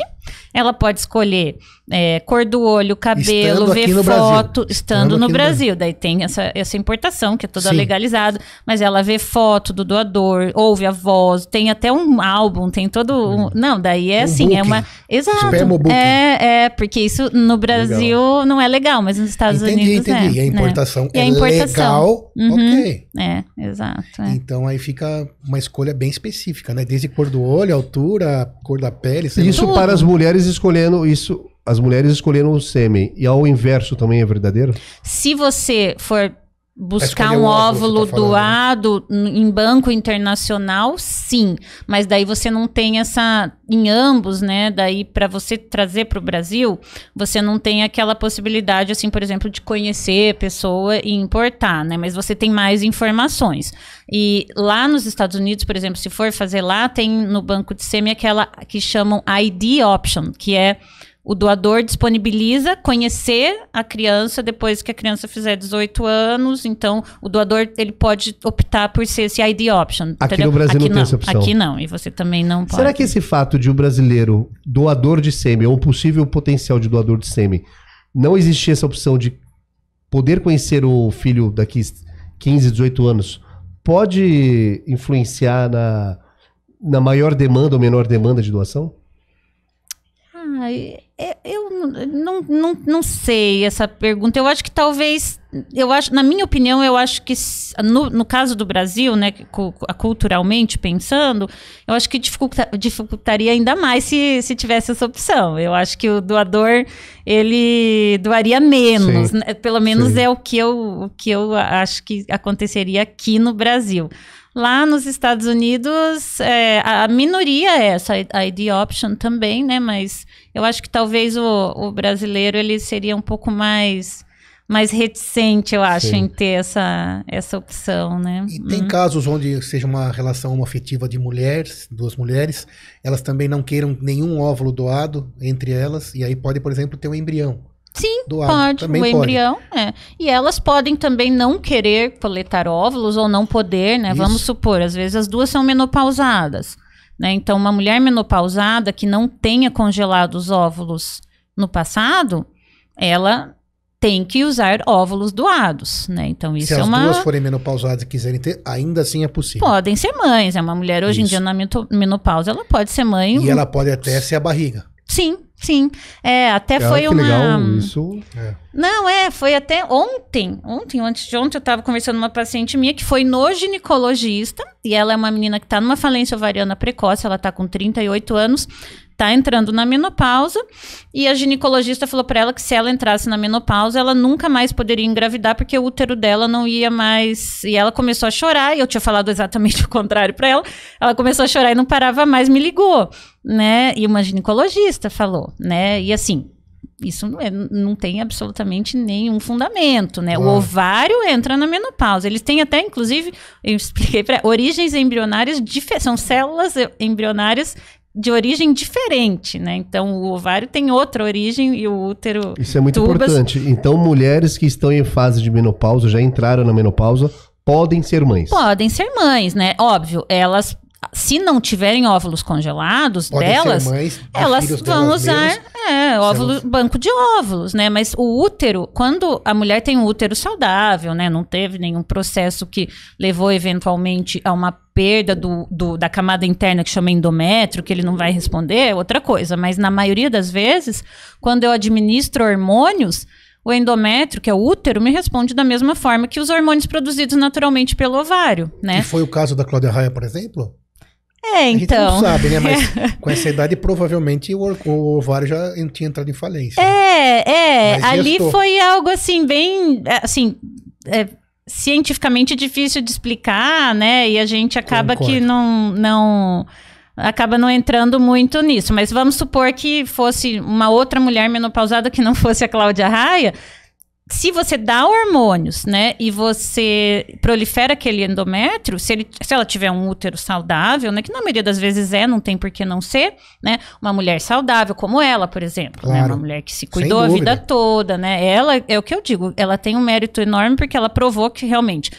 ela pode escolher é, cor do olho, cabelo, estando ver foto, estando, no, Brasil. no Brasil. Daí tem essa, essa importação, que é toda legalizada, mas ela vê foto do doador, ouve a voz, tem até um álbum, tem todo. Um, hum. não, daí é um assim, booking. é uma. Exato. É, é, porque isso no Brasil legal. não é legal, mas nos Estados entendi, Unidos entendi. é. a né? importação né? é, a importação. legal, uhum. ok. É, exato. É. Então aí fica uma escolha bem específica, né? Desde cor do olho, altura, cor da pele. Isso tudo. para as mulheres escolhendo isso as mulheres escolheram o sêmen. E ao inverso também é verdadeiro? Se você for buscar um óvulo, óvulo tá né? doado né? em banco internacional, sim, mas daí você não tem essa em ambos, né? Daí para você trazer para o Brasil, você não tem aquela possibilidade assim, por exemplo, de conhecer a pessoa e importar, né? Mas você tem mais informações. E lá nos Estados Unidos, por exemplo, se for fazer lá, tem no banco de sêmen aquela que chamam ID option, que é o doador disponibiliza conhecer a criança depois que a criança fizer 18 anos. Então, o doador ele pode optar por ser esse ID option. Aqui entendeu? no Brasil Aqui não, tem essa opção. Aqui não, e você também não pode. Será que esse fato de um brasileiro doador de sêmen, ou um possível potencial de doador de sêmen, não existir essa opção de poder conhecer o filho daqui 15, 18 anos, pode influenciar na, na maior demanda ou menor demanda de doação? Ai, eu não, não, não sei essa pergunta. Eu acho que talvez. Eu acho, na minha opinião, eu acho que no, no caso do Brasil, né, culturalmente pensando, eu acho que dificulta, dificultaria ainda mais se, se tivesse essa opção. Eu acho que o doador ele doaria menos, né? pelo menos Sim. é o que, eu, o que eu acho que aconteceria aqui no Brasil. Lá nos Estados Unidos, é, a minoria é essa a ID option também, né? Mas eu acho que talvez o, o brasileiro ele seria um pouco mais mais reticente, eu acho, Sim. em ter essa, essa opção, né? E tem hum. casos onde seja uma relação afetiva de mulheres, duas mulheres, elas também não queiram nenhum óvulo doado entre elas, e aí pode, por exemplo, ter um embrião. Sim, doado. pode, também o embrião, é. E elas podem também não querer coletar óvulos ou não poder, né? Isso. Vamos supor, às vezes as duas são menopausadas. Né? Então, uma mulher menopausada que não tenha congelado os óvulos no passado, ela tem que usar óvulos doados, né? Então isso Se as é duas forem menopausadas e quiserem ter, ainda assim é possível. Podem ser mães. É uma mulher hoje isso. em dia na menopausa, ela pode ser mãe. E um... ela pode até ser a barriga. Sim, Sim, é, até ah, foi uma. Legal, isso. É. Não, é, foi até ontem. Ontem, antes de ontem, eu estava conversando com uma paciente minha que foi no ginecologista, e ela é uma menina que está numa falência ovariana precoce, ela está com 38 anos tá entrando na menopausa e a ginecologista falou para ela que se ela entrasse na menopausa, ela nunca mais poderia engravidar porque o útero dela não ia mais. E ela começou a chorar, e eu tinha falado exatamente o contrário para ela. Ela começou a chorar e não parava mais, me ligou, né? E uma ginecologista falou, né? E assim, isso não, é, não, tem absolutamente nenhum fundamento, né? O ovário entra na menopausa. Eles têm até, inclusive, eu expliquei para origens embrionárias, são células embrionárias de origem diferente, né? Então o ovário tem outra origem e o útero. Isso é muito tubas. importante. Então, mulheres que estão em fase de menopausa, já entraram na menopausa, podem ser mães. Podem ser mães, né? Óbvio, elas se não tiverem óvulos congelados Podem delas, mães, elas vão usar é, óvulo, banco de óvulos, né? Mas o útero, quando a mulher tem um útero saudável, né? Não teve nenhum processo que levou eventualmente a uma perda do, do, da camada interna que chama endométrio, que ele não vai responder, é outra coisa. Mas na maioria das vezes, quando eu administro hormônios, o endométrio, que é o útero, me responde da mesma forma que os hormônios produzidos naturalmente pelo ovário, né? Que foi o caso da Cláudia Raia, por exemplo? É, então. A gente não então. sabe, né? Mas com essa idade, provavelmente o, o ovário já tinha entrado em falência. É, é. Mas ali gestou. foi algo assim, bem. Assim, é, cientificamente difícil de explicar, né? E a gente acaba Concordo. que não, não acaba não entrando muito nisso. Mas vamos supor que fosse uma outra mulher menopausada que não fosse a Cláudia Raia, se você dá hormônios, né, e você prolifera aquele endométrio, se, ele, se ela tiver um útero saudável, né, que na maioria das vezes é, não tem por que não ser, né, uma mulher saudável como ela, por exemplo, claro. né, uma mulher que se cuidou a vida toda, né, ela, é o que eu digo, ela tem um mérito enorme porque ela provou que realmente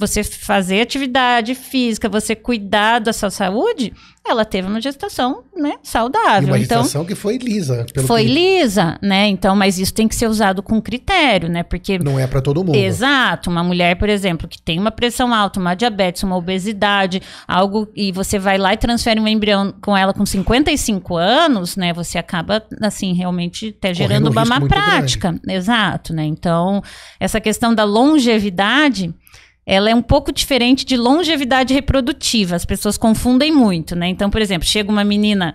você fazer atividade física, você cuidar da sua saúde, ela teve uma gestação, né, saudável. E uma então, gestação que foi lisa. foi que... lisa, né? Então, mas isso tem que ser usado com critério, né? Porque não é para todo mundo. Exato. Uma mulher, por exemplo, que tem uma pressão alta, uma diabetes, uma obesidade, algo e você vai lá e transfere um embrião com ela com 55 anos, né? Você acaba assim realmente até gerando uma má prática. Grande. Exato, né? Então, essa questão da longevidade ela é um pouco diferente de longevidade reprodutiva. As pessoas confundem muito, né? Então, por exemplo, chega uma menina,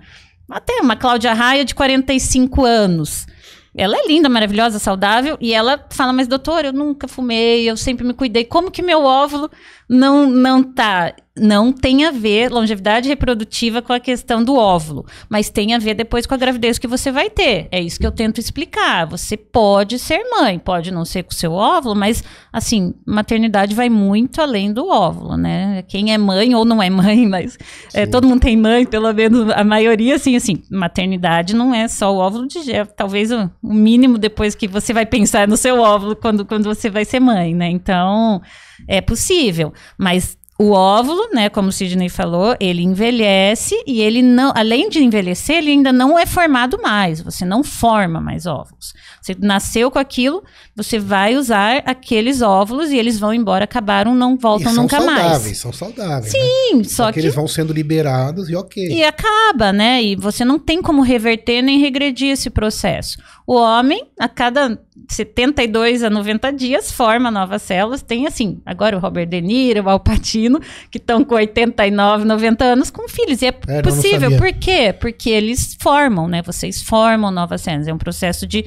até uma Cláudia Raia de 45 anos. Ela é linda, maravilhosa, saudável, e ela fala: "Mas doutor, eu nunca fumei, eu sempre me cuidei. Como que meu óvulo não não tá não tem a ver longevidade reprodutiva com a questão do óvulo, mas tem a ver depois com a gravidez que você vai ter. É isso que eu tento explicar. Você pode ser mãe, pode não ser com seu óvulo, mas assim, maternidade vai muito além do óvulo, né? Quem é mãe ou não é mãe, mas é, todo mundo tem mãe, pelo menos a maioria, assim, assim, maternidade não é só o óvulo de gel, talvez o, o mínimo depois que você vai pensar no seu óvulo quando, quando você vai ser mãe, né? Então, é possível, mas o óvulo, né, como o Sidney falou, ele envelhece e ele não, além de envelhecer, ele ainda não é formado mais. Você não forma mais óvulos. Você nasceu com aquilo, você vai usar aqueles óvulos e eles vão embora, acabaram, não voltam nunca saudáveis, mais. São saudáveis, né? Sim, né? só, só que, que, eles vão sendo liberados e ok. E acaba, né? E você não tem como reverter nem regredir esse processo. O homem, a cada 72 a 90 dias, forma novas células. Tem assim, agora o Robert De Niro, o Alpatino, que estão com 89, 90 anos com filhos. E é, é possível. Por quê? Porque eles formam, né? Vocês formam novas células. É um processo de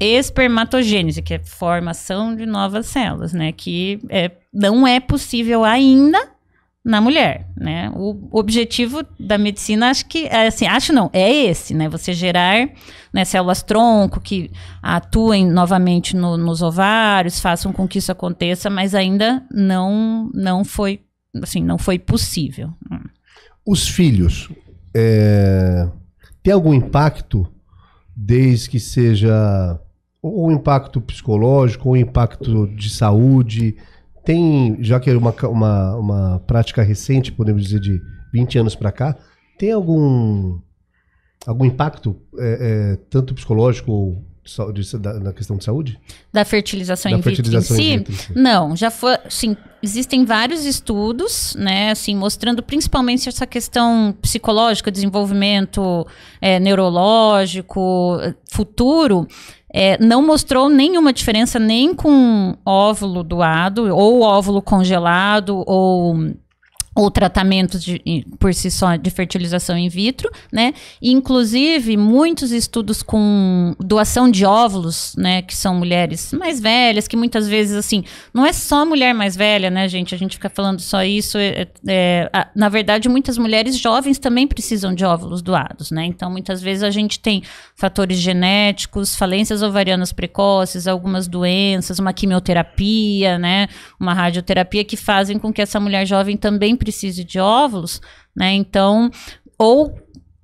espermatogênese, que é formação de novas células, né? Que é, não é possível ainda na mulher, né? O objetivo da medicina, acho que, é assim, acho não, é esse, né? Você gerar né, células-tronco que atuem novamente no, nos ovários, façam com que isso aconteça, mas ainda não, não foi, assim, não foi possível. Os filhos, é, tem algum impacto, desde que seja ou impacto psicológico, ou impacto de saúde... Tem, já que é uma, uma, uma prática recente, podemos dizer de 20 anos para cá, tem algum, algum impacto, é, é, tanto psicológico ou de, da, na questão de saúde? Da fertilização, da in, vitro si? in, vitro em si? Não, já foi. Sim, existem vários estudos, né, assim, mostrando principalmente essa questão psicológica, desenvolvimento é, neurológico, futuro, é, não mostrou nenhuma diferença nem com óvulo doado, ou óvulo congelado, ou ou tratamentos de, por si só de fertilização in vitro, né? Inclusive muitos estudos com doação de óvulos, né, que são mulheres mais velhas, que muitas vezes assim não é só mulher mais velha, né, gente? A gente fica falando só isso. É, é, é a, na verdade, muitas mulheres jovens também precisam de óvulos doados, né? Então muitas vezes a gente tem fatores genéticos, falências ovarianas precoces, algumas doenças, uma quimioterapia, né, uma radioterapia que fazem com que essa mulher jovem também precise de óvulos, né? Então, ou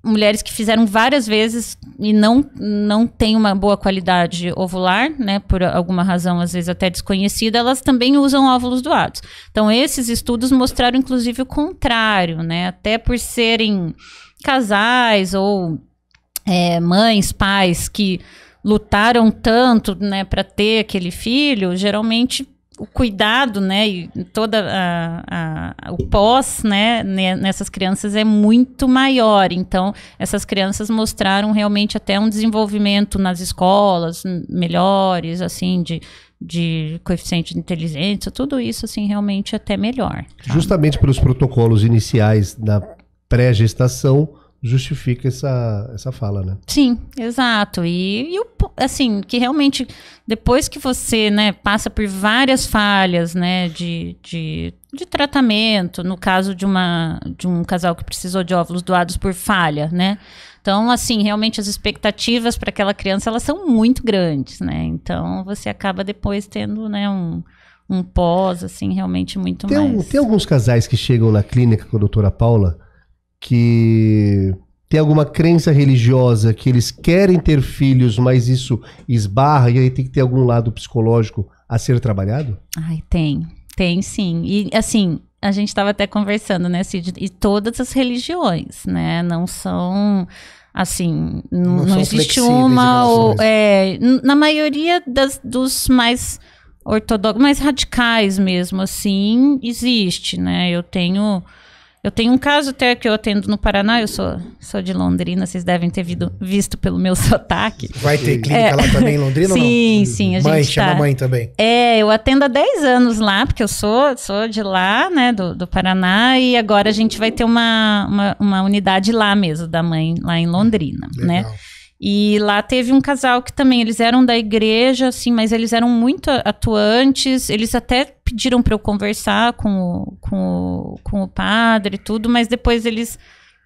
mulheres que fizeram várias vezes e não, não tem uma boa qualidade ovular, né, por alguma razão às vezes até desconhecida, elas também usam óvulos doados. Então, esses estudos mostraram inclusive o contrário, né, até por serem casais ou é, mães, pais que lutaram tanto, né, para ter aquele filho, geralmente o cuidado, né, e toda a, a, o pós, né, nessas crianças é muito maior. Então, essas crianças mostraram realmente até um desenvolvimento nas escolas melhores, assim, de, de coeficiente de inteligência, tudo isso, assim, realmente até melhor. Sabe? Tá? Justamente pelos protocolos iniciais da pré-gestação, justifica essa, essa fala, né? Sim, exato. E, e o, assim, que realmente, depois que você né, passa por várias falhas né, de, de, de, tratamento, no caso de, uma, de um casal que precisou de óvulos doados por falha, né? Então, assim, realmente as expectativas para aquela criança, elas são muito grandes, né? Então, você acaba depois tendo, né, um, um pós, assim, realmente muito tem mais. tem alguns casais que chegam na clínica com a doutora Paula que tem alguma crença religiosa que eles querem ter filhos, mas isso esbarra e aí tem que ter algum lado psicológico a ser trabalhado? Ai, tem. Tem sim. E assim, a gente estava até conversando, né, Cid? E todas as religiões, né? Não são assim, não, não existe uma ou assim. é, na maioria das, dos mais ortodoxos, mais radicais mesmo, assim, existe, né? Eu tenho eu tenho um caso até que eu atendo no Paraná, eu sou, sou de Londrina, vocês devem ter vido, visto pelo meu sotaque. Vai ter é. clínica é. lá também em Londrina sim, não? Sim, a mãe, gente chama tá... mãe também. É, eu atendo há 10 anos lá, porque eu sou, sou de lá, né, do, do Paraná, e agora a gente vai ter uma, uma, uma unidade lá mesmo, da mãe, lá em Londrina, né? Legal. né? E lá teve um casal que também, eles eram da igreja, assim, mas eles eram muito atuantes. Eles até pediram para eu conversar com o, com, o, com o padre e tudo, mas depois eles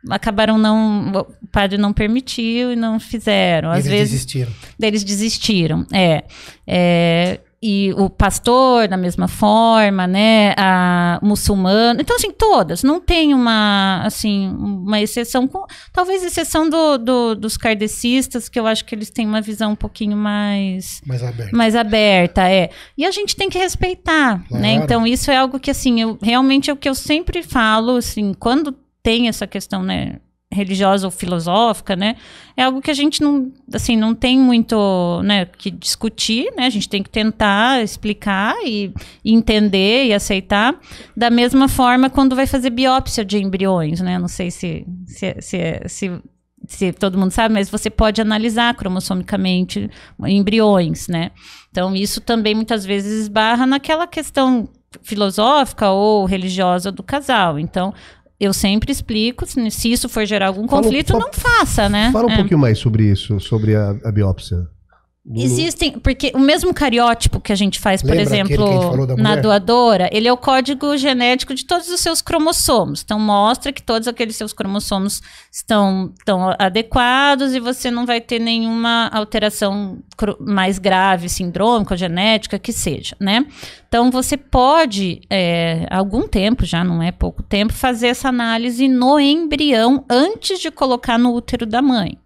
acabaram não. O padre não permitiu e não fizeram. Às eles vezes, desistiram. Eles desistiram, é. é e o pastor da mesma forma, né, a muçulmano Então assim, todas, não tem uma assim, uma exceção com, talvez exceção do, do, dos kardecistas, que eu acho que eles têm uma visão um pouquinho mais mais aberta. Mais aberta, é. E a gente tem que respeitar, né? claro. né? Então isso é algo que assim, eu realmente é o que eu sempre falo, assim, quando tem essa questão, né, religiosa ou filosófica, né? É algo que a gente não, assim, não tem muito, né, que discutir, né? A gente tem que tentar explicar e, entender e aceitar. Da mesma forma quando vai fazer biópsia de embriões, né? Não sei se, se, se, se se todo mundo sabe, mas você pode analisar cromossomicamente embriões, né? Então, isso também muitas vezes esbarra naquela questão filosófica ou religiosa do casal. Então, eu sempre explico, se isso for gerar algum conflito, fala, fala, não faça, né? Fala um é. pouquinho mais sobre isso, sobre a, a biópsia. Do... Existem, porque o mesmo cariótipo que a gente faz, por exemplo, na doadora, ele é o código genético de todos os seus cromossomos. Então, mostra que todos aqueles seus cromossomos estão, estão adequados e você não vai ter nenhuma alteração mais grave, sindrômica, genética, que seja, né? Então, você pode, é, algum tempo, já não é pouco tempo, fazer essa análise no embrião antes de colocar no útero da mãe.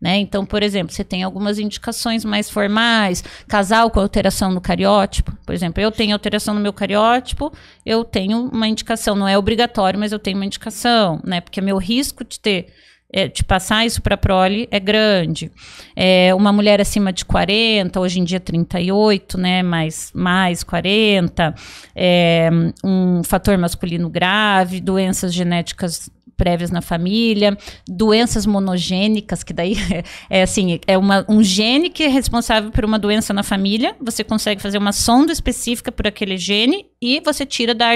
Né? Então, por exemplo, você tem algumas indicações mais formais, casal com alteração no cariótipo. Por exemplo, eu tenho alteração no meu cariótipo, eu tenho uma indicação. Não é obrigatório, mas eu tenho uma indicação, né? Porque meu risco de ter é, de passar isso para prole é grande. É, uma mulher acima de 40, hoje em dia 38, né, mais, mais 40, é, eh, um fator masculino grave, doenças genéticas prévias na família, doenças monogênicas, que daí é, é assim, é uma, um gene que é responsável por uma doença na família, você consegue fazer uma sonda específica por aquele gene e você tira da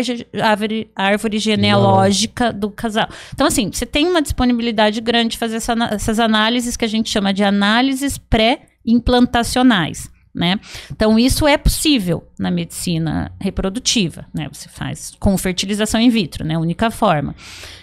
árvore, árvore genealógica do casal. Então, assim, você tem uma disponibilidade grande de fazer essa, essas análises que a gente chama de análises pré-implantacionais. Né? Então, isso é possível na medicina reprodutiva, né? Você faz com fertilização in vitro, né? Única forma.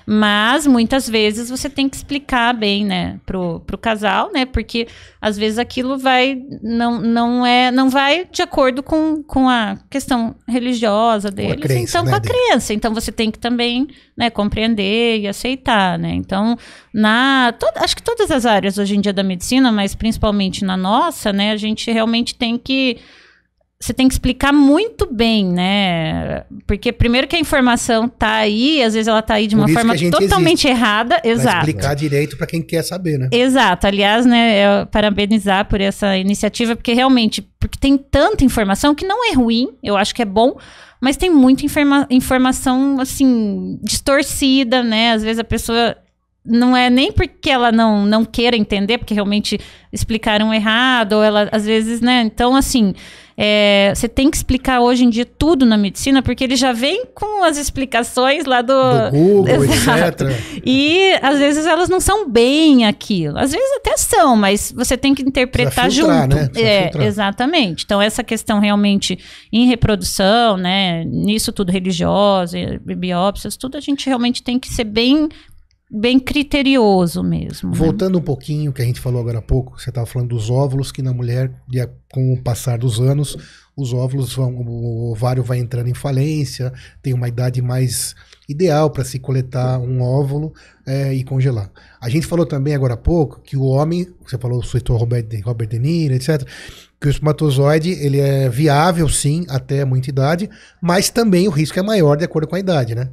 Mas muitas vezes você tem que explicar bem, né, pro, pro casal, né? Porque às vezes aquilo vai não, não é não vai de acordo com, com a questão religiosa deles, com crença, então né, com a crença. Então você tem que também, né, compreender e aceitar, né? Então, na to, acho que todas as áreas hoje em dia da medicina, mas principalmente na nossa, né, a gente realmente tem que você tem que explicar muito bem, né? Porque primeiro que a informação tá aí, às vezes ela tá aí de uma forma totalmente existe. errada, pra Explicar direito para quem quer saber, né? Exato. Aliás, né, parabenizar por essa iniciativa, porque realmente, porque tem tanta informação que não é ruim, eu acho que é bom, mas tem muita informa informação assim distorcida, né? Às vezes a pessoa não é nem porque ela não, não queira entender, porque realmente explicaram errado, ou ela às vezes, né? Então, assim, é, você tem que explicar hoje em dia tudo na medicina, porque ele já vem com as explicações lá do. do Google, Exato. etc. E às vezes elas não são bem aquilo. Às vezes até são, mas você tem que interpretar filtrar, junto. Né? É, exatamente. Então, essa questão realmente em reprodução, né? Nisso tudo religiosa, biópsias, tudo a gente realmente tem que ser bem bem criterioso mesmo. Né? Voltando né? um pouquinho, que a gente falou agora há pouco, você estava falando dos óvulos, que na mulher, com o passar dos anos, os óvulos vão, o ovário vai entrando em falência, tem uma idade mais ideal para se coletar um óvulo é, e congelar. A gente falou também agora há pouco que o homem, você falou, o suitor Robert, Robert De Niro, etc., que o espermatozoide ele é viável sim até muita idade, mas também o risco é maior de acordo com a idade, né?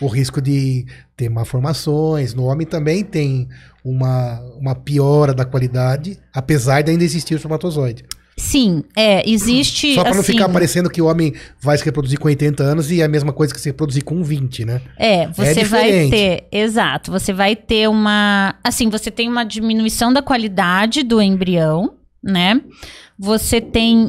o risco de ter malformações. No homem também tem uma, uma piora da qualidade, apesar de ainda existir o espermatozoide. Sim, é, existe. Só para não ficar assim, parecendo que o homem vai se reproduzir com 80 anos e é a mesma coisa que se reproduzir com 20, né? É, é você é vai ter. Exato, você vai ter uma. Assim, você tem uma diminuição da qualidade do embrião, né? Você tem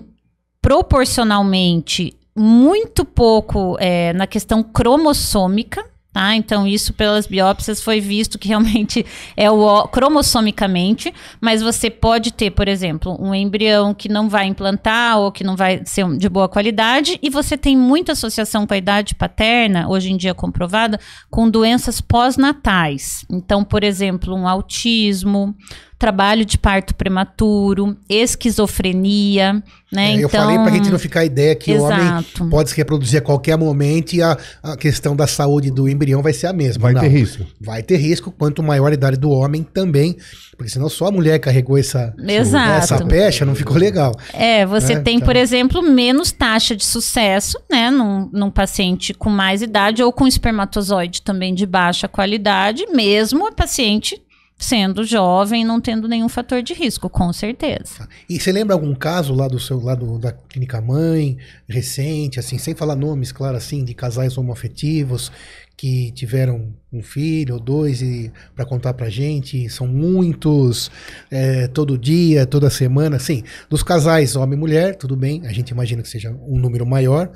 proporcionalmente muito pouco é, na questão cromossômica. Tá? Então, isso pelas biópsias foi visto que realmente é o cromossomicamente, mas você pode ter, por exemplo, um embrião que não vai implantar ou que não vai ser de boa qualidade, e você tem muita associação com a idade paterna, hoje em dia comprovada, com doenças pós-natais. Então, por exemplo, um autismo, trabalho de parto prematuro, esquizofrenia, né? É, então, eu falei para a gente não ficar a ideia que exato. o homem pode se reproduzir a qualquer momento e a, a questão da saúde do embrião vai ser a mesma. Vai não. ter risco. Vai ter risco, quanto maior a idade do homem também, porque senão só a mulher carregou essa, exato. essa pecha, não ficou legal. É, você né? tem, então... por exemplo, menos taxa de sucesso, né, num, num paciente com mais idade ou com espermatozoide também de baixa qualidade, mesmo a paciente sendo jovem, não tendo nenhum fator de risco, com certeza. Tá. E você lembra algum caso lá do seu lado da clínica mãe, recente, assim, sem falar nomes, claro, assim, de casais homoafetivos que tiveram um filho ou dois e para contar para gente são muitos é, todo dia toda semana sim dos casais homem e mulher tudo bem a gente imagina que seja um número maior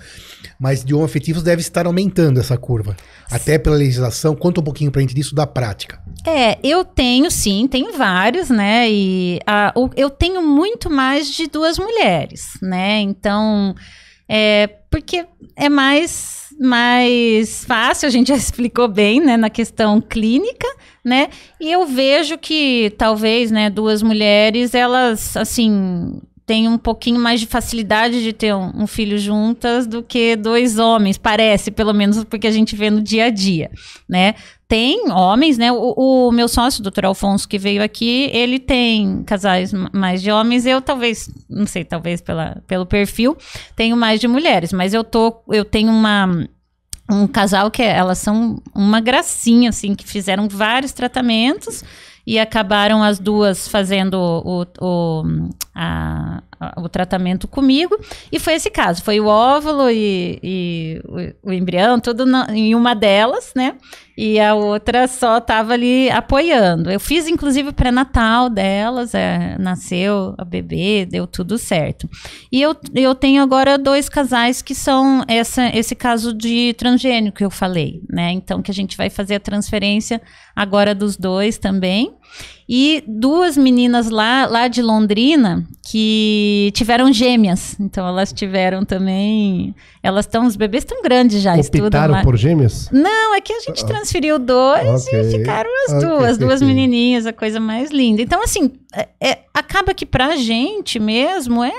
mas de homoafetivos deve estar aumentando essa curva sim. até pela legislação conta um pouquinho para gente disso da prática é eu tenho sim tem vários né e a, o, eu tenho muito mais de duas mulheres né então é porque é mais mais fácil, a gente já explicou bem, né, na questão clínica, né? E eu vejo que talvez, né, duas mulheres, elas assim, têm um pouquinho mais de facilidade de ter um, um, filho juntas do que dois homens, parece, pelo menos porque a gente vê no dia a dia, né? Tem homens, né? O, o meu sócio, o doutor Alfonso, que veio aqui, ele tem casais mais de homens. Eu talvez, não sei, talvez pela, pelo perfil, tenho mais de mulheres, mas eu tô, eu tenho uma um casal que é, elas são uma gracinha, assim, que fizeram vários tratamentos e acabaram as duas fazendo o, o, a, o tratamento comigo. E foi esse caso: foi o óvulo e, e o, o, embrião, tudo na, em uma delas, né? E a outra só estava ali apoiando. Eu fiz, inclusive, o pré-natal delas, é, nasceu a bebê, deu tudo certo. E eu, eu tenho agora dois casais que são essa, esse caso de transgênico que eu falei, né? Então, que a gente vai fazer a transferência agora dos dois também. E duas meninas lá, lá de Londrina que tiveram gêmeas. Então elas tiveram também. Elas estão, os bebês estão grandes já. Optaram por gêmeas? Não, é que a gente ah, transferiu dois okay. e ficaram as okay. duas, duas menininhas, a coisa mais linda. Então, assim, é, é, acaba que pra gente mesmo é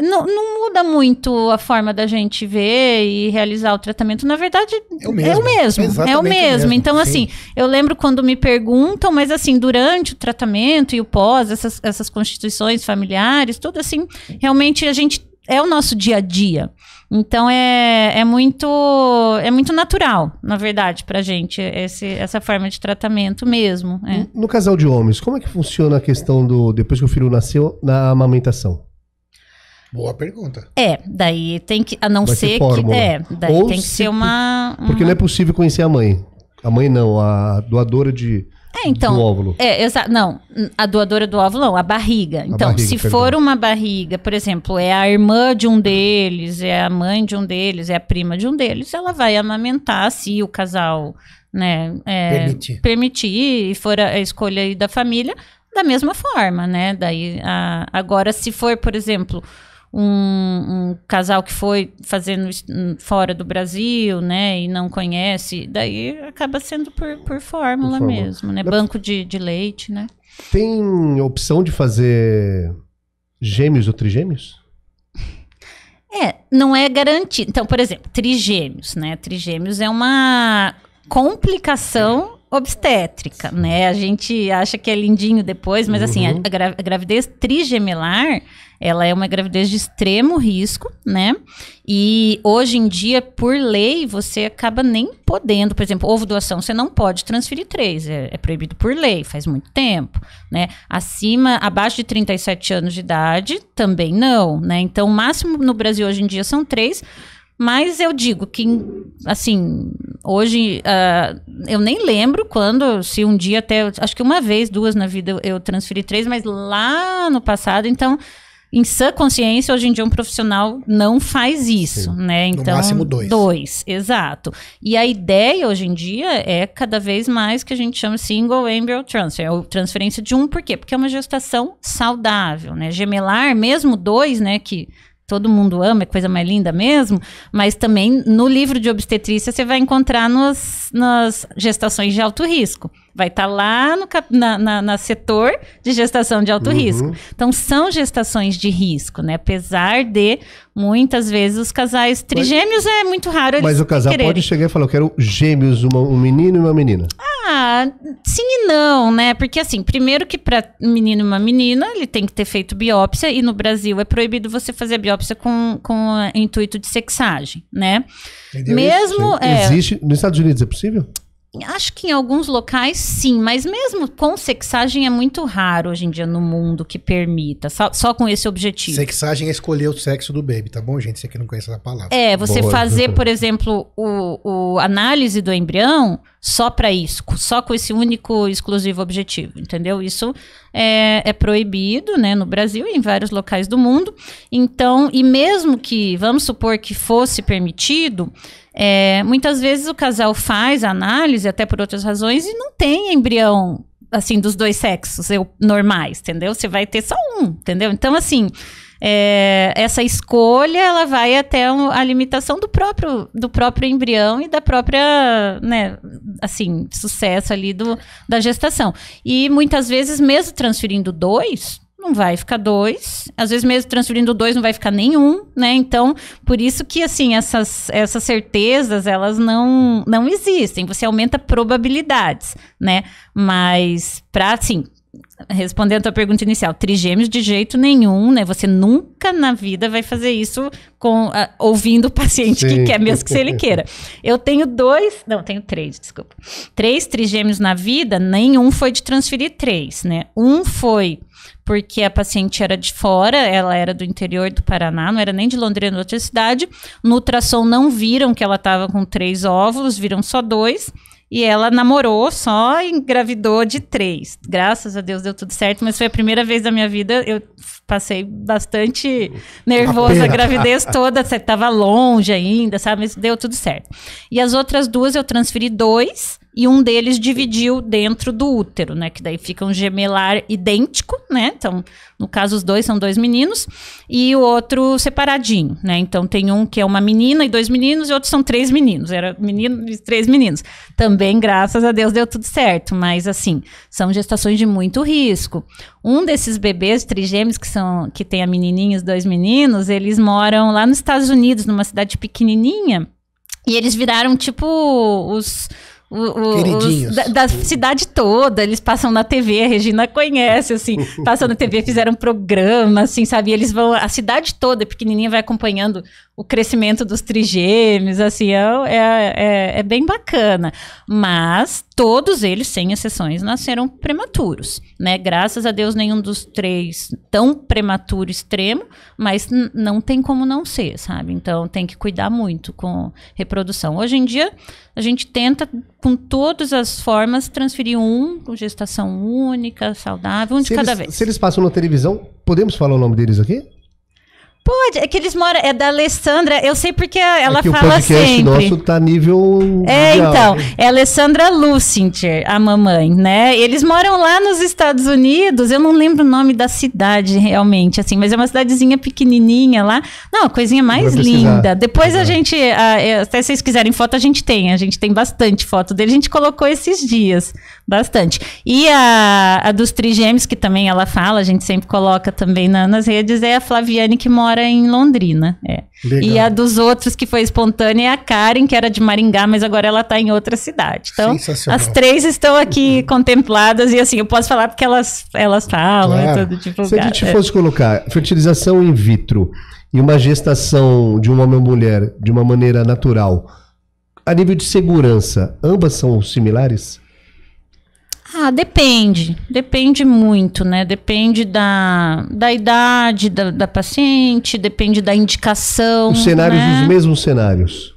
não, não, muda muito a forma da gente ver e realizar o tratamento. Na verdade, é o mesmo. É o mesmo. É, é o mesmo. Então, Sim. assim, eu lembro quando me perguntam, mas assim, durante o tratamento e o pós, essas, essas constituições familiares, tudo assim, realmente a gente é o nosso dia a dia. Então é, é muito é muito natural, na verdade, para gente esse, essa forma de tratamento mesmo. É. no casal de homens, como é que funciona a questão do depois que o filho nasceu na amamentação? Boa pergunta. É, daí tem que, a não ser, que. É, daí Ou tem que se, ser uma, uma. Porque não é possível conhecer a mãe. A mãe não, a doadora de. É, então. Do óvulo. É, exato. Não, a doadora do óvulo não, a barriga. Então, a barriga, se for uma barriga, por exemplo, é a irmã de um deles, é a mãe de um deles, é a prima de um deles, ela vai amamentar se o casal né, é, permitir. permitir e for a, a escolha da família da mesma forma, né? Daí, a, agora, se for, por exemplo, um, um casal que foi fazendo hum, fora do Brasil, né, e não conhece, daí acaba sendo por, por fórmula, por fórmula. mesmo, né? Banco de, de leite, né? Tem opção de fazer gêmeos ou trigêmeos? É, não é garantido. Então, por exemplo, trigêmeos, né? Trigêmeos é uma complicação obstétrica, né? A gente acha que é lindinho depois, mas uhum. assim, a, uhum. a, gravidez trigemelar, ela é uma gravidez de extremo risco, né? E hoje em dia, por lei, você acaba nem podendo, por exemplo, ovo doação, você não pode transferir três, é, é proibido por lei, faz muito tempo, né? Acima, abaixo de 37 anos de idade, também não, né? Então, o máximo no Brasil hoje em dia são três, mas eu digo que, assim, hoje uh, eu nem lembro quando, se um dia até, acho que uma vez, duas na vida eu transferi três, mas lá no passado, então, em sã consciência, hoje em dia um profissional não faz isso, Sim. né? Então, no máximo dois. Dois, exato. E a ideia hoje em dia é cada vez mais que a gente chama single embryo transfer, é ou transferência de um, por quê? Porque é uma gestação saudável, né? Gemelar, mesmo dois, né, que todo mundo ama, é coisa mais linda mesmo, mas também no livro de obstetrícia você vai encontrar nos, nas gestações de alto risco. Vai estar tá lá no na, na, na, setor de gestação de alto uhum. risco. Então, são gestações de risco, né? Apesar de, muitas vezes, os casais trigêmeos mas, é muito raro eles Mas o casal quererem. pode chegar e falar, eu quero gêmeos, uma, um menino e uma menina. Ah, sim e não, né? Porque, assim, primeiro que para menino e uma menina, ele tem que ter feito biópsia. E no Brasil é proibido você fazer biópsia com, com intuito de sexagem, né? Entendeu Mesmo... É, Existe... Nos Estados Unidos é possível? Acho que em alguns locais sim, mas mesmo com sexagem é muito raro hoje em dia no mundo que permita, só, só com esse objetivo. Sexagem é escolher o sexo do baby, tá bom, gente? Você que não conhece essa palavra. É, você Boa. fazer, por exemplo, o, o análise do embrião só para isso, só com esse único exclusivo objetivo, entendeu? Isso é, é, proibido, né, no Brasil e em vários locais do mundo. Então, e mesmo que, vamos supor que fosse permitido, é, muitas vezes o casal faz análise, até por outras razões, e não tem embrião, assim, dos dois sexos eu, normais, entendeu? Você vai ter só um, entendeu? Então, assim é, essa escolha ela vai até a limitação do próprio, do próprio embrião e da própria, né, assim, sucesso ali do, da gestação. E muitas vezes, mesmo transferindo dois, não vai ficar dois. Às vezes, mesmo transferindo dois, não vai ficar nenhum, né? Então, por isso que, assim, essas, essas certezas, elas não, não existem. Você aumenta probabilidades, né? Mas, para, assim, respondendo a tua pergunta inicial, trigêmeos de jeito nenhum, né? Você nunca na vida vai fazer isso com ah, ouvindo o paciente Sim. que quer, mesmo que se ele queira. Eu tenho dois, não, tenho três, desculpa. Três trigêmeos na vida, nenhum foi de transferir três, né? Um foi porque a paciente era de fora, ela era do interior do Paraná, não era nem de Londrina, outra cidade. No ultrassom não viram que ela estava com três óvulos, viram só dois. E ela namorou só, engravidou de três. Graças a Deus deu tudo certo, mas foi a primeira vez da minha vida. Eu passei bastante nervosa a gravidez toda. Tava longe ainda, sabe? Mas deu tudo certo. E as outras duas eu transferi dois e um deles dividiu dentro do útero, né? Que daí fica um gemelar idêntico, né? Então, no caso, os dois são dois meninos, e o outro separadinho, né? Então tem um que é uma menina e dois meninos, e outros são três meninos. Era menino e três meninos. Também, graças a Deus, deu tudo certo. Mas assim, são gestações de muito risco. Um desses bebês trigêmeos que são que tem a menininha e os dois meninos, eles moram lá nos Estados Unidos, numa cidade pequenininha, e eles viraram tipo os o, os, da, da, cidade toda, eles passam na TV, a Regina conhece, assim, passam na TV, fizeram um programa, assim, sabe? E eles vão, a cidade toda, pequenininha, vai acompanhando o crescimento dos trigêmeos, assim, é, é, é, é, bem bacana. Mas todos eles, sem exceções, nasceram prematuros, né? Graças a Deus, nenhum dos três tão prematuro extremo, mas não tem como não ser, sabe? Então, tem que cuidar muito com reprodução. Hoje em dia, a gente tenta, com todas as formas, transferir um com gestação única, saudável, um se de cada vez. Se eles passam na televisão, podemos falar o nome deles aqui? Pode, é que eles moram. É da Alessandra, eu sei porque ela é que fala o podcast sempre. nosso tá nível. É, então. Né? É Alessandra Lucinter a mamãe, né? Eles moram lá nos Estados Unidos, eu não lembro o nome da cidade realmente, assim, mas é uma cidadezinha pequenininha lá. Não, a coisinha mais linda. Depois a gente. A, é, até se vocês quiserem foto, a gente tem. A gente tem bastante foto dele. A gente colocou esses dias, bastante. E a, a dos trigêmeos, que também ela fala, a gente sempre coloca também na, nas redes, é a Flaviane que mora era em Londrina. É. E a dos outros que foi espontânea é a Karen, que era de Maringá, mas agora ela está em outra cidade. Então, as três estão aqui uhum. contempladas e assim, eu posso falar porque elas, elas falam, é claro. é tudo divulgado. Se a gente é. fosse colocar fertilização in vitro e uma gestação de um homem ou mulher de uma maneira natural, a nível de segurança, ambas são similares? Ah, depende. Depende muito, né? Depende da, da idade da, da paciente, depende da indicação. Os cenários, né? os mesmos cenários.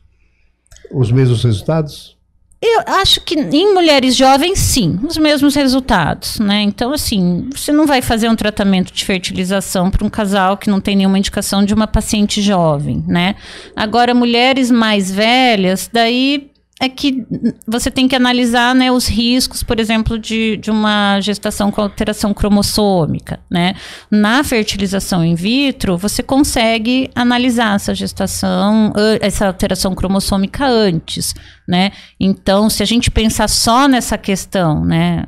Os mesmos resultados? Eu acho que em mulheres jovens, sim, os mesmos resultados, né? Então, assim, você não vai fazer um tratamento de fertilização para um casal que não tem nenhuma indicação de uma paciente jovem, né? Agora, mulheres mais velhas, daí é que você tem que analisar né, os riscos, por exemplo, de, de uma gestação com alteração cromossômica. Né? Na fertilização in vitro, você consegue analisar essa gestação, essa alteração cromossômica antes. Né? Então, se a gente pensar só nessa questão, né,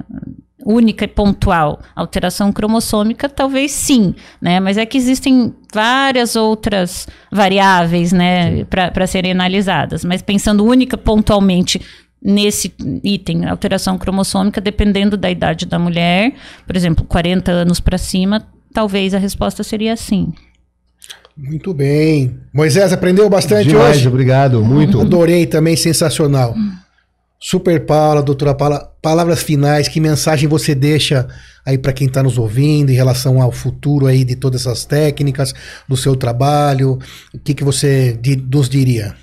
única e pontual alteração cromossômica, talvez sim, né? Mas é que existem várias outras variáveis, né, para serem analisadas. Mas pensando única pontualmente nesse item, alteração cromossômica, dependendo da idade da mulher, por exemplo, 40 anos para cima, talvez a resposta seria sim. Muito bem. Moisés, aprendeu bastante Demais, hoje? obrigado, muito. Adorei também, sensacional. Super Paula, doutora Paula, palavras finais, que mensagem você deixa aí para quem está nos ouvindo em relação ao futuro aí de todas essas técnicas, do seu trabalho, o que, que você nos diria?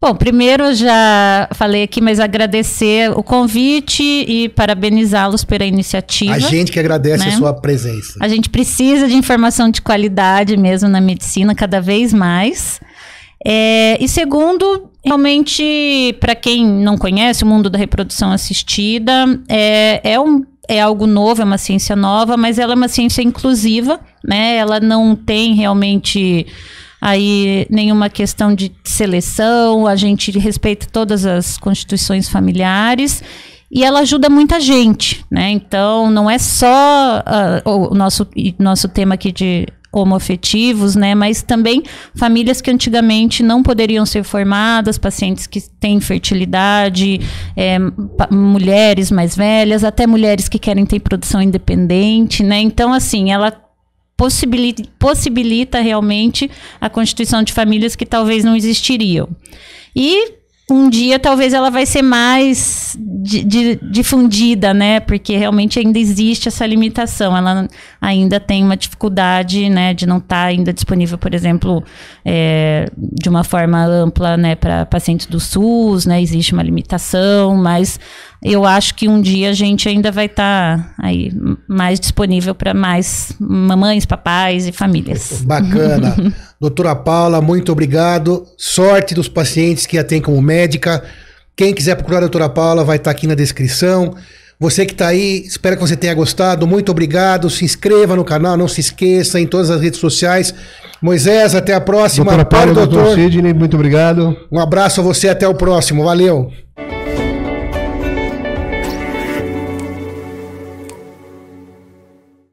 Bom, primeiro já falei aqui, mas agradecer o convite e parabenizá-los pela iniciativa. A gente que agradece né? a sua presença. A gente precisa de informação de qualidade mesmo na medicina, cada vez mais. É, e segundo, Realmente, para quem não conhece o mundo da reprodução assistida, é, é, um, é algo novo, é uma ciência nova, mas ela é uma ciência inclusiva, né? Ela não tem realmente aí nenhuma questão de seleção, a gente respeita todas as constituições familiares e ela ajuda muita gente, né? Então não é só uh, o nosso nosso tema aqui de homoafetivos, né? Mas também famílias que antigamente não poderiam ser formadas, pacientes que têm fertilidade, é, mulheres mais velhas, até mulheres que querem ter produção independente, né? Então, assim, ela possibilita, possibilita realmente a constituição de famílias que talvez não existiriam. E um dia talvez ela vai ser mais di, di, difundida, né? Porque realmente ainda existe essa limitação. Ela ainda tem uma dificuldade, né, de não estar tá ainda disponível, por exemplo, é, de uma forma ampla, né, para pacientes do SUS, né? Existe uma limitação, mas eu acho que um dia a gente ainda vai estar tá aí mais disponível para mais mamães, papais e famílias. Bacana. Doutora Paula, muito obrigado. Sorte dos pacientes que a tem como médica. Quem quiser procurar a doutora Paula, vai estar tá aqui na descrição. Você que está aí, espero que você tenha gostado. Muito obrigado. Se inscreva no canal, não se esqueça, em todas as redes sociais. Moisés, até a próxima. Doutora Paula, Para, doutor. doutor Sidney, muito obrigado. Um abraço a você, até o próximo. Valeu.